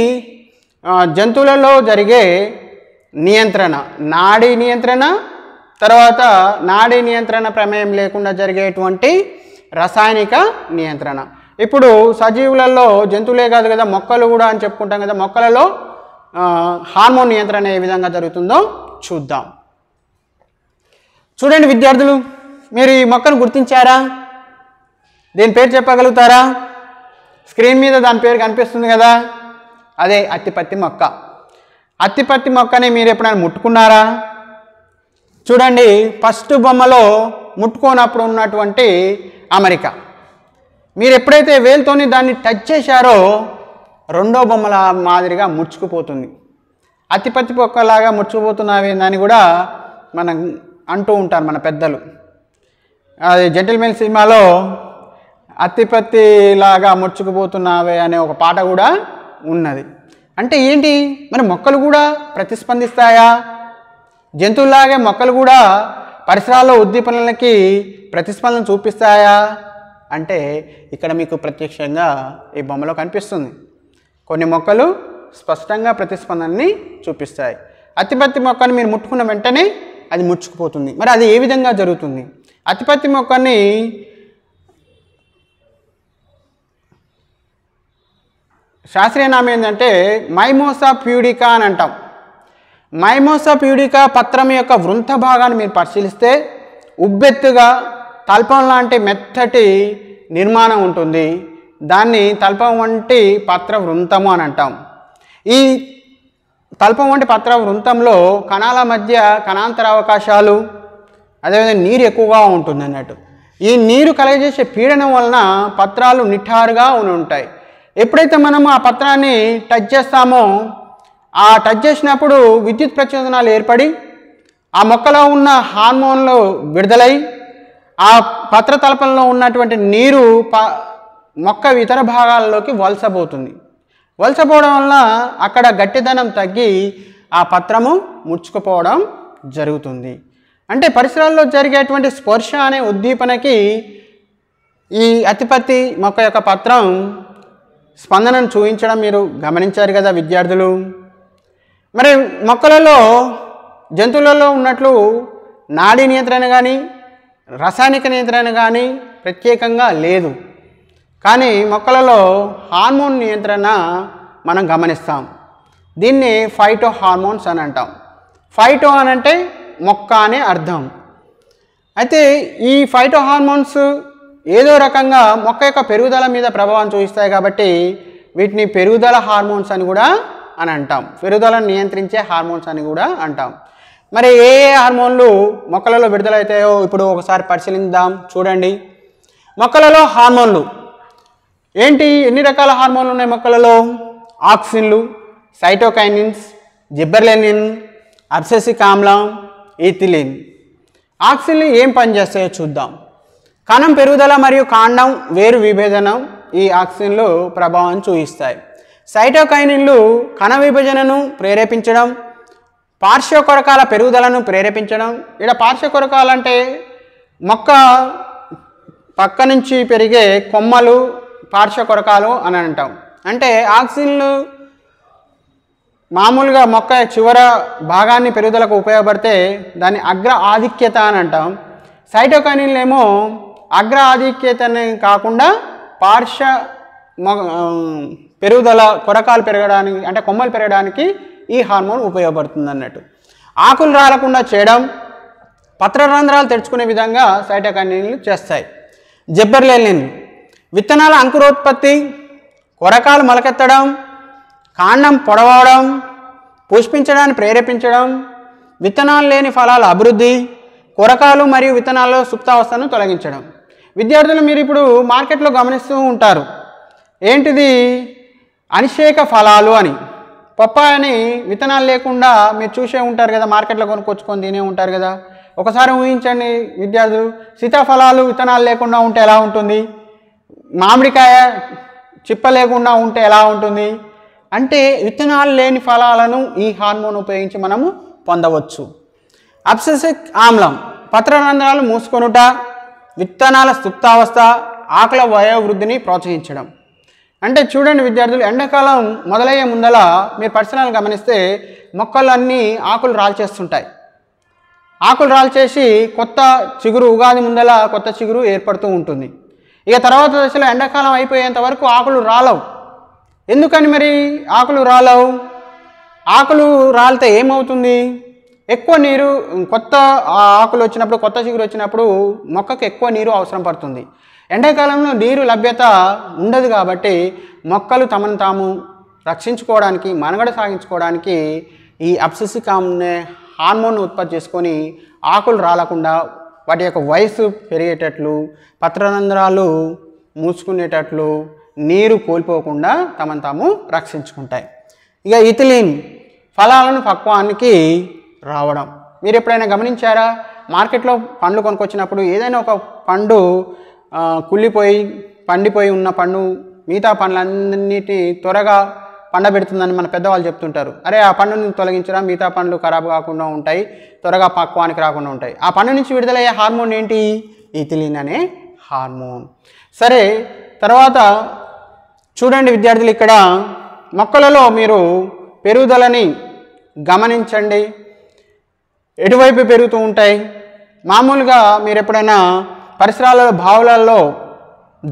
జంతువులలో జరిగే నియంత్రణ నాడీ నియంత్రణ తర్వాత నాడీ నియంత్రణ ప్రమేయం లేకుండా జరిగేటువంటి రసాయనిక నియంత్రణ ఇప్పుడు సజీవులలో జంతువులే కాదు కదా మొక్కలు కూడా అని చెప్పుకుంటాం కదా మొక్కలలో హార్మోన్ నియంత్రణ ఏ విధంగా జరుగుతుందో చూద్దాం చూడండి విద్యార్థులు మీరు ఈ మొక్కను గుర్తించారా దీని పేరు చెప్పగలుగుతారా స్క్రీన్ మీద దాని పేరు కనిపిస్తుంది కదా అదే అత్తిపత్తి మొక్క అత్తిపత్తి మొక్కని మీరు ఎప్పుడైనా ముట్టుకున్నారా చూడండి ఫస్ట్ బొమ్మలో ముట్టుకోనప్పుడు ఉన్నటువంటి అమెరికా మీరు ఎప్పుడైతే వేలుతోని దాన్ని టచ్ చేశారో రెండో బొమ్మల మాదిరిగా ముడుచుకుపోతుంది అతిపత్తి పొక్కలాగా ముడుచుకుపోతున్నవి దాన్ని కూడా మనం అంటూ ఉంటారు మన పెద్దలు అది జెంటిల్మెన్ సినిమాలో అత్తిపత్తిలాగా ముడుచుకుపోతున్నావే అనే ఒక పాట కూడా ఉన్నది అంటే ఏంటి మరి మొక్కలు కూడా ప్రతిస్పందిస్తాయా జంతువులాగే మొక్కలు కూడా పరిసరాల్లో ఉద్దీపనలకి ప్రతిస్పందన చూపిస్తాయా అంటే ఇక్కడ మీకు ప్రత్యక్షంగా ఈ బొమ్మలో కనిపిస్తుంది కొన్ని మొక్కలు స్పష్టంగా ప్రతిస్పందనని చూపిస్తాయి అతిపత్తి మొక్కను మీరు ముట్టుకున్న వెంటనే అది ముడుచుకుపోతుంది మరి అది ఏ విధంగా జరుగుతుంది అతిపత్తి మొక్కని శాస్త్రీయ నామం ఏంటంటే మైమోసా ప్యూడికా అని అంటాం మైమోసా ప్యూడికా పత్రం యొక్క వృంత భాగాన్ని మీరు పరిశీలిస్తే ఉబ్బెత్తుగా తల్పం లాంటి మెత్తటి నిర్మాణం ఉంటుంది దాన్ని తల్పం వంటి పత్ర వృంతము అని అంటాం ఈ కల్పం వంటి పత్ర వృంతంలో కణాల మధ్య కణాంతర అవకాశాలు అదేవిధంగా నీరు ఎక్కువగా ఉంటుంది అన్నట్టు ఈ నీరు కలగజేసే పీడనం వలన పత్రాలు నిఠారుగా ఉంటాయి ఎప్పుడైతే మనము ఆ పత్రాన్ని టచ్ చేస్తామో ఆ టచ్ చేసినప్పుడు విద్యుత్ ప్రచోదనాలు ఏర్పడి ఆ మొక్కలో ఉన్న హార్మోన్లు విడుదలై ఆ పత్ర తలపంలో ఉన్నటువంటి నీరు ప మొక్క ఇతర భాగాల్లోకి వలసపోతుంది వలసపోవడం వల్ల అక్కడ గట్టిదనం తగ్గి ఆ పత్రము ముడుచుకుపోవడం జరుగుతుంది అంటే పరిసరాల్లో జరిగేటువంటి స్పర్శ అనే ఉద్దీపనకి ఈ అతిపత్తి మొక్క యొక్క పత్రం స్పందనను చూపించడం మీరు గమనించారు కదా విద్యార్థులు మరి మొక్కలలో జంతువులలో ఉన్నట్లు నాడీ నియంత్రణ కానీ రసాయనిక నియంత్రణ కానీ ప్రత్యేకంగా లేదు కానీ మొక్కలలో హార్మోన్ నియంత్రణ మనం గమనిస్తాం దీన్ని ఫైటో హార్మోన్స్ అని అంటాం ఫైటో అని అంటే మొక్క అనే అర్థం అయితే ఈ ఫైటో హార్మోన్స్ ఏదో రకంగా మొక్క యొక్క పెరుగుదల మీద ప్రభావం చూపిస్తాయి కాబట్టి వీటిని పెరుగుదల హార్మోన్స్ అని కూడా అని అంటాం పెరుగుదలను నియంత్రించే హార్మోన్స్ అని కూడా అంటాం మరి ఏ ఏ హార్మోన్లు మొక్కలలో విడుదలవుతాయో ఇప్పుడు ఒకసారి పరిశీలిద్దాం చూడండి మొక్కలలో హార్మోన్లు ఏంటి ఎన్ని రకాల హార్మోన్లు ఉన్నాయి మొక్కలలో ఆక్సిన్లు సైటోకైనిన్స్ జిబర్లెనిన్ అబ్సెసిక్ ఆమ్లం ఈథిలిన్ ఆక్సిన్లు ఏం పనిచేస్తాయో చూద్దాం కణం పెరుగుదల మరియు కాండం వేరు విభేదనం ఈ ఆక్సిన్లు ప్రభావం చూపిస్తాయి సైటోకైనిన్లు కణ విభజనను ప్రేరేపించడం పార్శ్వ కొరకాల పెరుగుదలను ప్రేరేపించడం ఇలా కొరకాలంటే మొక్క పక్క నుంచి పెరిగే కొమ్మలు పార్శ్వకొరకాలు అని అంటాం అంటే ఆక్సిజన్లు మామూలుగా మొక్క చివర భాగాన్ని పెరుగుదలకు ఉపయోగపడితే దాన్ని అగ్ర ఆధిక్యత అని అంటాం ఏమో అగ్ర ఆధిక్యతని కాకుండా పార్శ్వ పెరుగుదల కొరకాలు పెరగడానికి అంటే కొమ్మలు పెరగడానికి ఈ హార్మోన్ ఉపయోగపడుతుంది అన్నట్టు ఆకులు రాలకుండా చేయడం పత్ర రంధ్రాలు తెరుచుకునే విధంగా సైటోకానిన్లు చేస్తాయి జెబ్బర్లేనిన్లు విత్తనాల అంకురోత్పత్తి కొరకాలు మొలకెత్తడం కాండం పొడవడం పుష్పించడాన్ని ప్రేరేపించడం విత్తనాలు లేని ఫలాల అభివృద్ధి కొరకాలు మరియు విత్తనాల్లో సుప్తావస్థను తొలగించడం విద్యార్థులు మీరు ఇప్పుడు మార్కెట్లో గమనిస్తూ ఉంటారు ఏంటిది అనిషేక ఫలాలు అని పప్పాయని విత్తనాలు లేకుండా మీరు చూసే ఉంటారు కదా మార్కెట్లో కొనుక్కొచ్చుకొని తినే ఉంటారు కదా ఒకసారి ఊహించండి విద్యార్థులు సీతాఫలాలు విత్తనాలు లేకుండా ఉంటే ఎలా ఉంటుంది మామిడికాయ చిప్ప లేకుండా ఉంటే ఎలా ఉంటుంది అంటే విత్తనాలు లేని ఫలాలను ఈ హార్మోన్ ఉపయోగించి మనము పొందవచ్చు అప్సెసిక్ ఆమ్లం పత్రరంధ్రాలు మూసుకొనుట విత్తనాల సుప్తావస్థ ఆకల వయోవృద్ధిని ప్రోత్సహించడం అంటే చూడండి విద్యార్థులు ఎండాకాలం మొదలయ్యే ముందల మీరు పరిసరాలు గమనిస్తే మొక్కలన్నీ ఆకులు రాల్చేస్తుంటాయి ఆకులు రాల్చేసి కొత్త చిగురు ఉగాది ముందల కొత్త చిగురు ఏర్పడుతూ ఉంటుంది ఇక తర్వాత దశలో ఎండాకాలం అయిపోయేంత వరకు ఆకులు రాలవు ఎందుకని మరి ఆకులు రాలవు ఆకులు రాలితే ఏమవుతుంది ఎక్కువ నీరు కొత్త ఆకులు వచ్చినప్పుడు కొత్త చిగురు వచ్చినప్పుడు మొక్కకు ఎక్కువ నీరు అవసరం పడుతుంది ఎండాకాలంలో నీరు లభ్యత ఉండదు కాబట్టి మొక్కలు తమను తాము రక్షించుకోవడానికి మనుగడ సాగించుకోవడానికి ఈ అప్సిసికామ్నే హార్మోన్ ఉత్పత్తి చేసుకొని ఆకులు రాలకుండా వాటి యొక్క వయసు పెరిగేటట్లు పత్రరంధ్రాలు మూసుకునేటట్లు నీరు కోల్పోకుండా తమను తాము రక్షించుకుంటాయి ఇక ఇథిలీన్ ఫలాలను పక్వానికి రావడం మీరు ఎప్పుడైనా గమనించారా మార్కెట్లో పండ్లు కొనుక్కొచ్చినప్పుడు ఏదైనా ఒక పండు కుళ్ళిపోయి పండిపోయి ఉన్న పండు మిగతా పండ్లన్నిటి త్వరగా పెడుతుందని మన పెద్దవాళ్ళు చెప్తుంటారు అరే ఆ పండుని తొలగించడం మిగతా పండ్లు ఖరాబ్ కాకుండా ఉంటాయి త్వరగా పక్వానికి రాకుండా ఉంటాయి ఆ పండు నుంచి విడుదలయ్యే హార్మోన్ ఏంటి ఈథిలిన్ అనే హార్మోన్ సరే తర్వాత చూడండి విద్యార్థులు ఇక్కడ మొక్కలలో మీరు పెరుగుదలని గమనించండి ఎటువైపు పెరుగుతూ ఉంటాయి మామూలుగా మీరు ఎప్పుడైనా పరిసరాలలో బావులలో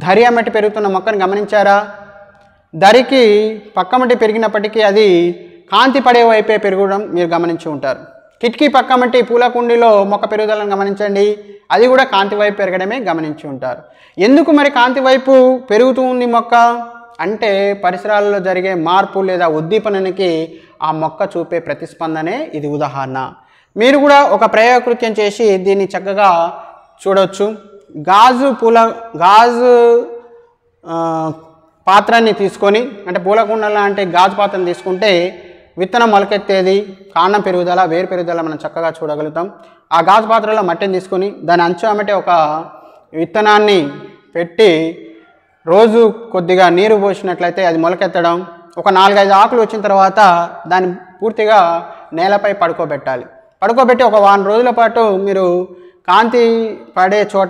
ధైర్యం పెరుగుతున్న మొక్కను గమనించారా ధరికి పక్కమటి పెరిగినప్పటికీ అది కాంతి పడే వైపే పెరగడం మీరు గమనించి ఉంటారు కిటికీ పక్కమటి పూల కుండీలో మొక్క పెరుగుదలను గమనించండి అది కూడా కాంతి వైపు పెరగడమే గమనించి ఉంటారు ఎందుకు మరి కాంతి వైపు పెరుగుతూ ఉంది మొక్క అంటే పరిసరాల్లో జరిగే మార్పు లేదా ఉద్దీపనకి ఆ మొక్క చూపే ప్రతిస్పందనే ఇది ఉదాహరణ మీరు కూడా ఒక ప్రయోగకృత్యం చేసి దీన్ని చక్కగా చూడవచ్చు గాజు పూల గాజు పాత్రాన్ని తీసుకొని అంటే పూలకుండల అంటే గాజు పాత్రను తీసుకుంటే విత్తనం మొలకెత్తేది కాండం పెరుగుదల వేరు పెరుగుదల మనం చక్కగా చూడగలుగుతాం ఆ గాజు పాత్రలో మట్టిని తీసుకొని దాని అంచు అమ్మటే ఒక విత్తనాన్ని పెట్టి రోజు కొద్దిగా నీరు పోసినట్లయితే అది మొలకెత్తడం ఒక నాలుగైదు ఆకులు వచ్చిన తర్వాత దాన్ని పూర్తిగా నేలపై పడుకోబెట్టాలి పడుకోబెట్టి ఒక వారం రోజుల పాటు మీరు కాంతి పడే చోట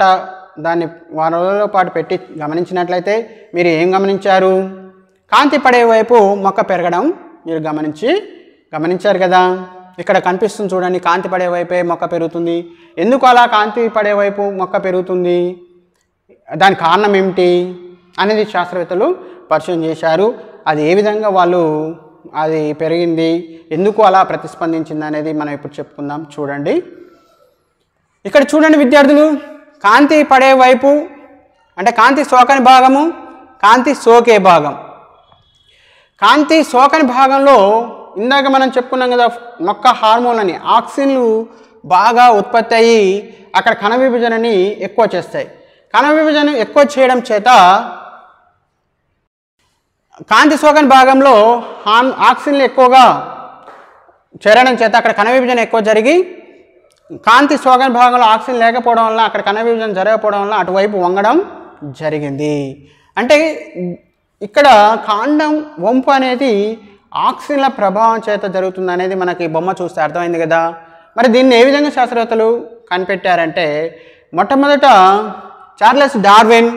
దాన్ని వారం రోజుల పాటు పెట్టి గమనించినట్లయితే మీరు ఏం గమనించారు కాంతి పడే వైపు మొక్క పెరగడం మీరు గమనించి గమనించారు కదా ఇక్కడ కనిపిస్తుంది చూడండి కాంతి పడే వైపే మొక్క పెరుగుతుంది ఎందుకు అలా కాంతి పడే వైపు మొక్క పెరుగుతుంది దాని కారణం ఏమిటి అనేది శాస్త్రవేత్తలు పరిచయం చేశారు అది ఏ విధంగా వాళ్ళు అది పెరిగింది ఎందుకు అలా ప్రతిస్పందించింది అనేది మనం ఇప్పుడు చెప్పుకుందాం చూడండి ఇక్కడ చూడండి విద్యార్థులు కాంతి పడే వైపు అంటే కాంతి సోకని భాగము కాంతి సోకే భాగం కాంతి సోకని భాగంలో ఇందాక మనం చెప్పుకున్నాం కదా మొక్క హార్మోన్ అని ఆక్సిన్లు బాగా ఉత్పత్తి అయ్యి అక్కడ కణ విభజనని ఎక్కువ చేస్తాయి కణ విభజన ఎక్కువ చేయడం చేత కాంతి సోకని భాగంలో ఆక్సిజన్లు ఎక్కువగా చేరడం చేత అక్కడ కణ విభజన ఎక్కువ జరిగి కాంతి స్వగన్ భాగంలో ఆక్సిజన్ లేకపోవడం వల్ల అక్కడ కణవిభజన జరగకపోవడం వల్ల అటువైపు వంగడం జరిగింది అంటే ఇక్కడ కాండం వంపు అనేది ఆక్సిజన్ల ప్రభావం చేత జరుగుతుంది అనేది మనకి బొమ్మ చూస్తే అర్థమైంది కదా మరి దీన్ని ఏ విధంగా శాస్త్రవేత్తలు కనిపెట్టారంటే మొట్టమొదట చార్లెస్ డార్విన్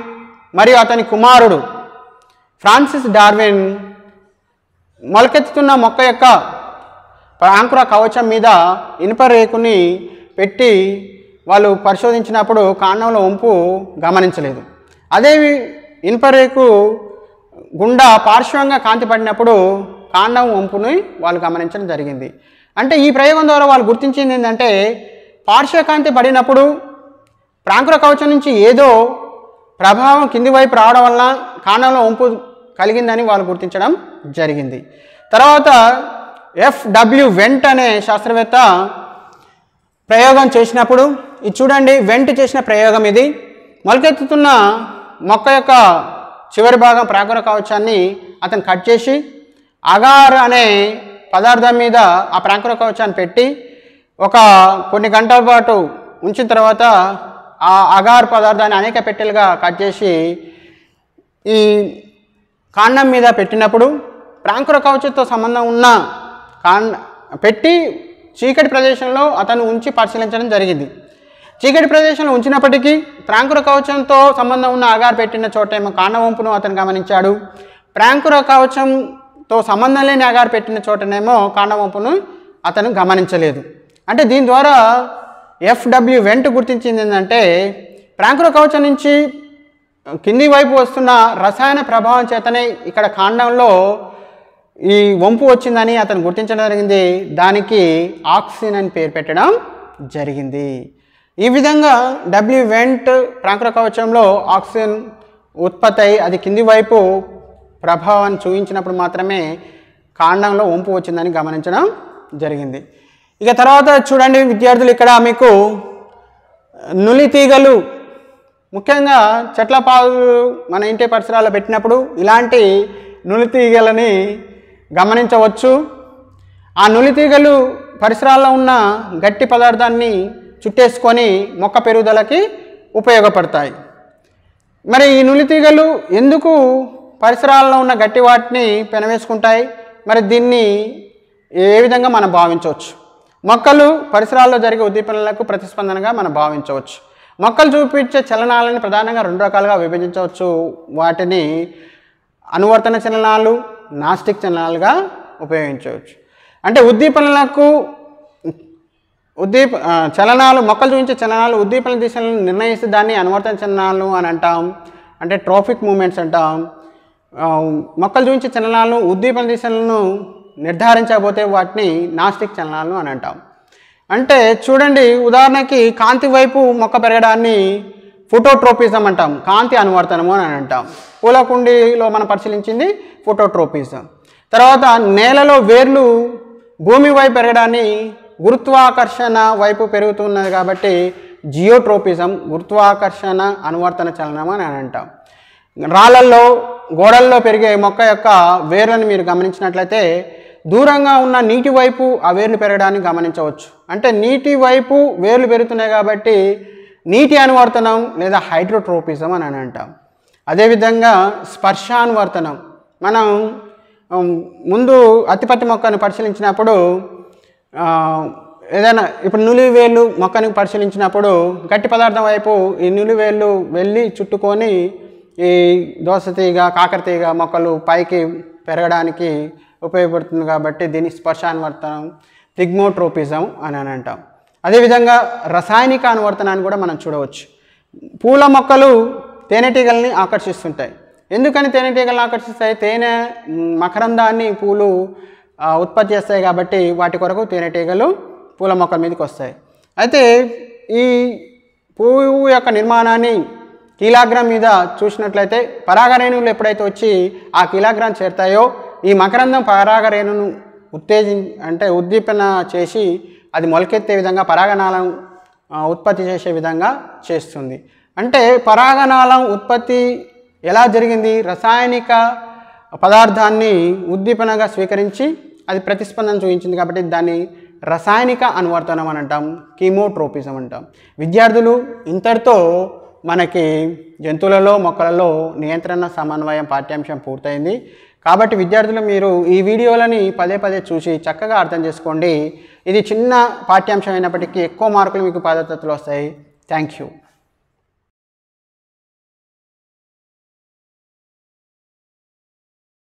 మరియు అతని కుమారుడు ఫ్రాన్సిస్ డార్విన్ మొలకెత్తుతున్న మొక్క యొక్క ప్రాంకుర కవచం మీద ఇనుప రేకుని పెట్టి వాళ్ళు పరిశోధించినప్పుడు కాండంలో ఉంపు గమనించలేదు అదే ఇనుప రేకు గుండా పార్శ్వంగా కాంతి పడినప్పుడు కాండం వంపుని వాళ్ళు గమనించడం జరిగింది అంటే ఈ ప్రయోగం ద్వారా వాళ్ళు గుర్తించింది ఏంటంటే పార్శ్వకాంతి పడినప్పుడు ప్రాంకుర కవచం నుంచి ఏదో ప్రభావం కింది వైపు రావడం వల్ల కాండంలో వంపు కలిగిందని వాళ్ళు గుర్తించడం జరిగింది తర్వాత ఎఫ్డబ్ల్యూ వెంట్ అనే శాస్త్రవేత్త ప్రయోగం చేసినప్పుడు ఇది చూడండి వెంట చేసిన ప్రయోగం ఇది మొలకెత్తుతున్న మొక్క యొక్క చివరి భాగం ప్రాకుర కవచాన్ని అతను కట్ చేసి అగార్ అనే పదార్థం మీద ఆ ప్రాకుర కవచాన్ని పెట్టి ఒక కొన్ని గంటల పాటు ఉంచిన తర్వాత ఆ అగార్ పదార్థాన్ని అనేక పెట్టెలుగా కట్ చేసి ఈ కాండం మీద పెట్టినప్పుడు ప్రాంకుర కవచంతో సంబంధం ఉన్న కాండ పెట్టి చీకటి ప్రదేశంలో అతను ఉంచి పరిశీలించడం జరిగింది చీకటి ప్రదేశంలో ఉంచినప్పటికీ ప్రాంకుర కవచంతో సంబంధం ఉన్న ఆగారు పెట్టిన చోటేమో కాండవంపును అతను గమనించాడు ప్రాంకుర కవచంతో సంబంధం లేని ఆగారు పెట్టిన చోటనేమో కాండవంపును అతను గమనించలేదు అంటే దీని ద్వారా ఎఫ్డబ్ల్యూ వెంట గుర్తించింది ఏంటంటే ప్రాంకుర కవచం నుంచి కింది వైపు వస్తున్న రసాయన ప్రభావం చేతనే ఇక్కడ కాండంలో ఈ వంపు వచ్చిందని అతను గుర్తించడం జరిగింది దానికి ఆక్సిన్ అని పేరు పెట్టడం జరిగింది ఈ విధంగా డబ్ల్యూ వెంట్ ప్రాంకుర కవచంలో ఆక్సిజన్ ఉత్పత్తి అయి అది కింది వైపు ప్రభావాన్ని చూపించినప్పుడు మాత్రమే కాండంలో వంపు వచ్చిందని గమనించడం జరిగింది ఇక తర్వాత చూడండి విద్యార్థులు ఇక్కడ మీకు నులి తీగలు ముఖ్యంగా చెట్ల పాలు మన ఇంటి పరిసరాల్లో పెట్టినప్పుడు ఇలాంటి నులి తీగలని గమనించవచ్చు ఆ నులితీగలు పరిసరాల్లో ఉన్న గట్టి పదార్థాన్ని చుట్టేసుకొని మొక్క పెరుగుదలకి ఉపయోగపడతాయి మరి ఈ నులితీగలు ఎందుకు పరిసరాల్లో ఉన్న గట్టి వాటిని పెనవేసుకుంటాయి మరి దీన్ని ఏ విధంగా మనం భావించవచ్చు మొక్కలు పరిసరాల్లో జరిగే ఉద్దీపనలకు ప్రతిస్పందనగా మనం భావించవచ్చు మొక్కలు చూపించే చలనాలను ప్రధానంగా రెండు రకాలుగా విభజించవచ్చు వాటిని అనువర్తన చలనాలు నాస్టిక్ చలనాలుగా ఉపయోగించవచ్చు అంటే ఉద్దీపనలకు ఉద్దీప చలనాలు మొక్కలు చూపించే చలనాలు ఉద్దీపన దిశలను నిర్ణయిస్తే దాన్ని అనువర్తన చలనాలు అని అంటాం అంటే ట్రాఫిక్ మూమెంట్స్ అంటాం మొక్కలు చూపించే చలనాలు ఉద్దీపన దిశలను నిర్ధారించకపోతే వాటిని నాస్టిక్ చలనాలు అని అంటాం అంటే చూడండి ఉదాహరణకి కాంతి వైపు మొక్క పెరగడాన్ని ఫోటోట్రోపిజం అంటాం కాంతి అనువర్తనము అని అంటాం పూల కుండీలో మనం పరిశీలించింది ఫోటోట్రోపిజం తర్వాత నేలలో వేర్లు భూమి వైపు పెరగడాన్ని గురుత్వాకర్షణ వైపు పెరుగుతున్నది కాబట్టి జియోట్రోపిజం గురుత్వాకర్షణ అనువర్తన చలనం అని అంటాం రాళ్ళల్లో గోడల్లో పెరిగే మొక్క యొక్క వేర్లను మీరు గమనించినట్లయితే దూరంగా ఉన్న నీటి వైపు ఆ వేర్లు పెరగడాన్ని గమనించవచ్చు అంటే నీటి వైపు వేర్లు పెరుగుతున్నాయి కాబట్టి నీటి అనువర్తనం లేదా హైడ్రోట్రోపిజం అని అని అంటాం అదేవిధంగా స్పర్శానువర్తనం మనం ముందు అతిపత్తి మొక్కను పరిశీలించినప్పుడు ఏదైనా ఇప్పుడు నులివేళ్ళు మొక్కను పరిశీలించినప్పుడు గట్టి పదార్థం వైపు ఈ నులివేళ్ళు వెళ్ళి చుట్టుకొని ఈ తీగ కాకర తీగ మొక్కలు పైకి పెరగడానికి ఉపయోగపడుతుంది కాబట్టి దీన్ని స్పర్శానువర్తనం పిగ్మోట్రోపిజం అని అని అంటాం అదేవిధంగా రసాయనిక అనువర్తనాన్ని కూడా మనం చూడవచ్చు పూల మొక్కలు తేనెటీగల్ని ఆకర్షిస్తుంటాయి ఎందుకని తేనెటీగలను ఆకర్షిస్తాయి తేనె మకరందాన్ని పూలు ఉత్పత్తి చేస్తాయి కాబట్టి వాటి కొరకు తేనెటీగలు పూల మొక్కల మీదకి వస్తాయి అయితే ఈ పువ్వు యొక్క నిర్మాణాన్ని కీలాగ్రం మీద చూసినట్లయితే పరాగరేణువులు ఎప్పుడైతే వచ్చి ఆ కీలాగ్రం చేరుతాయో ఈ మకరందం పరాగరేణును ఉత్తేజి అంటే ఉద్దీపన చేసి అది మొలకెత్తే విధంగా పరాగనాళం ఉత్పత్తి చేసే విధంగా చేస్తుంది అంటే పరాగనాళం ఉత్పత్తి ఎలా జరిగింది రసాయనిక పదార్థాన్ని ఉద్దీపనగా స్వీకరించి అది ప్రతిస్పందన చూపించింది కాబట్టి దాన్ని రసాయనిక అనువర్తనం అని అంటాం కీమోట్రోపిజం అంటాం విద్యార్థులు ఇంతటితో మనకి జంతువులలో మొక్కలలో నియంత్రణ సమన్వయం పాఠ్యాంశం పూర్తయింది కాబట్టి విద్యార్థులు మీరు ఈ వీడియోలని పదే పదే చూసి చక్కగా అర్థం చేసుకోండి ఇది చిన్న పాఠ్యాంశం అయినప్పటికీ ఎక్కువ మార్కులు మీకు పాదతలు వస్తాయి థ్యాంక్ యూ